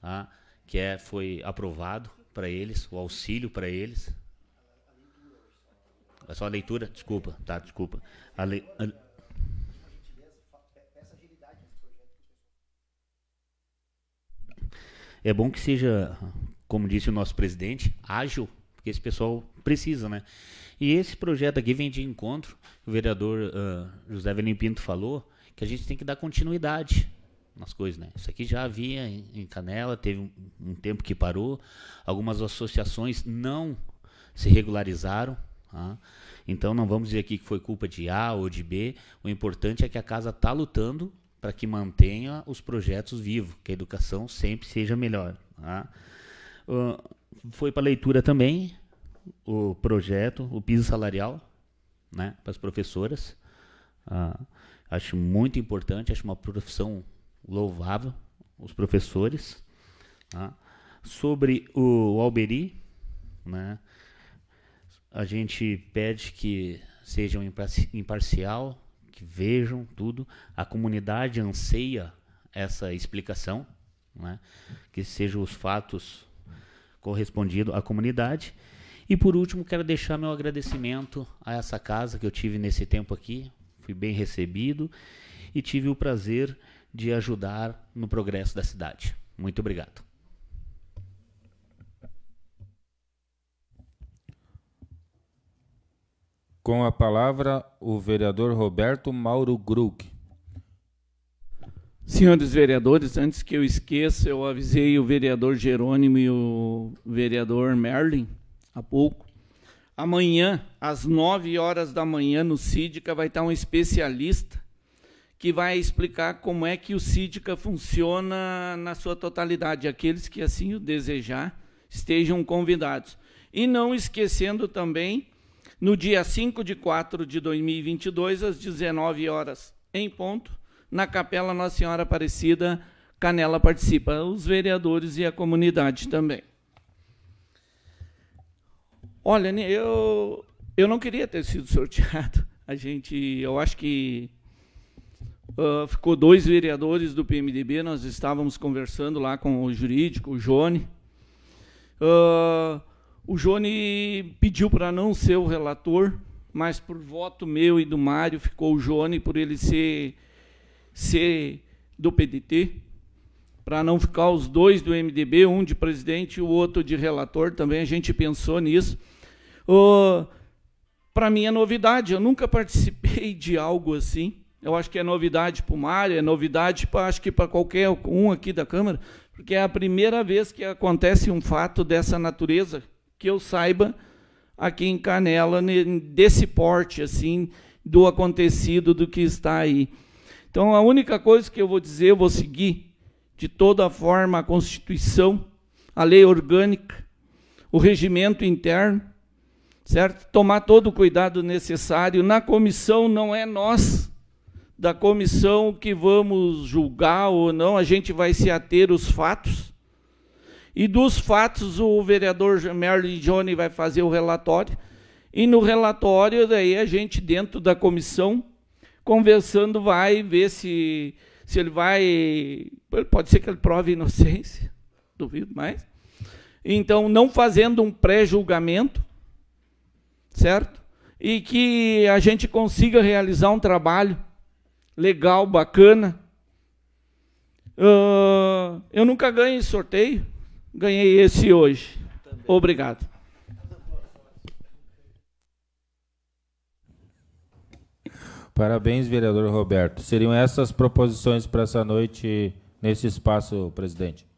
tá? que é, foi aprovado para eles, o auxílio para eles. É só a leitura? Desculpa, tá, desculpa. A É bom que seja, como disse o nosso presidente, ágil porque esse pessoal precisa, né? E esse projeto aqui vem de encontro, o vereador uh, José Velim Pinto falou, que a gente tem que dar continuidade nas coisas, né? Isso aqui já havia em, em Canela, teve um, um, tempo que parou, algumas associações não se regularizaram, tá? então não vamos dizer aqui que foi culpa de A ou de B, o importante é que a casa está lutando para que mantenha os projetos vivos, que a educação sempre seja melhor. Tá? Uh, foi para leitura também o projeto, o piso salarial, né, para as professoras. Ah, acho muito importante, acho uma profissão louvável, os professores. Tá? Sobre o, o Alberi, né, a gente pede que sejam imparcial, que vejam tudo. A comunidade anseia essa explicação, né, que sejam os fatos correspondido à comunidade. E por último, quero deixar meu agradecimento a essa casa que eu tive nesse tempo aqui. Fui bem recebido e tive o prazer de ajudar no progresso da cidade. Muito obrigado. Com a palavra, o vereador Roberto Mauro Grug. Senhores vereadores, antes que eu esqueça, eu avisei o vereador Jerônimo e o vereador Merlin há pouco. Amanhã, às 9 horas da manhã, no Sídica, vai estar um especialista que vai explicar como é que o Sídica funciona na sua totalidade. Aqueles que assim o desejar estejam convidados. E não esquecendo também, no dia 5 de 4 de 2022, às 19 horas em ponto, na Capela Nossa Senhora Aparecida. Canela participa, os vereadores e a comunidade também. Olha, né, eu, eu não queria ter sido sorteado. A gente, eu acho que uh, ficou dois vereadores do PMDB, nós estávamos conversando lá com o jurídico, o Jone. Uh, o Jone pediu para não ser o relator, mas por voto meu e do Mário ficou o Jone, por ele ser ser do PDT, para não ficar os dois do MDB, um de presidente e o outro de relator também, a gente pensou nisso. Uh, para mim é novidade, eu nunca participei de algo assim. Eu acho que é novidade para o Mário, é novidade pra, acho que para qualquer um aqui da Câmara, porque é a primeira vez que acontece um fato dessa natureza, que eu saiba, aqui em Canela, desse porte, assim, do acontecido, do que está aí. Então, a única coisa que eu vou dizer, eu vou seguir de toda forma a Constituição, a lei orgânica, o regimento interno, certo? Tomar todo o cuidado necessário. Na comissão, não é nós da comissão que vamos julgar ou não, a gente vai se ater os fatos. E dos fatos, o vereador Merlin Johnny vai fazer o relatório. E no relatório, daí a gente, dentro da comissão, conversando, vai ver se, se ele vai. Pode ser que ele prove inocência, duvido mais. Então, não fazendo um pré-julgamento, certo? E que a gente consiga realizar um trabalho legal, bacana. Uh, eu nunca ganhei sorteio, ganhei esse hoje. Obrigado. Parabéns, vereador Roberto. Seriam essas proposições para essa noite nesse espaço, presidente.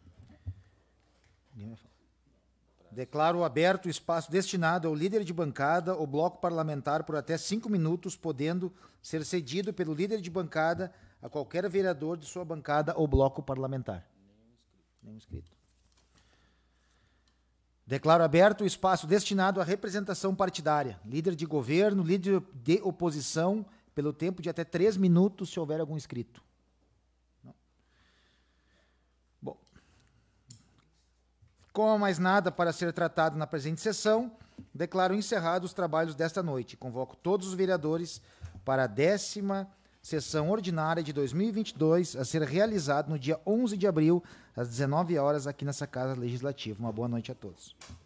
Declaro aberto o espaço destinado ao líder de bancada ou bloco parlamentar por até cinco minutos, podendo ser cedido pelo líder de bancada a qualquer vereador de sua bancada ou bloco parlamentar. Nenhum inscrito. Declaro aberto o espaço destinado à representação partidária, líder de governo, líder de oposição pelo tempo de até três minutos se houver algum inscrito. Não. Bom, como mais nada para ser tratado na presente sessão, declaro encerrados os trabalhos desta noite. Convoco todos os vereadores para a décima sessão ordinária de 2022 a ser realizada no dia 11 de abril às 19 horas aqui nessa casa legislativa. Uma boa noite a todos.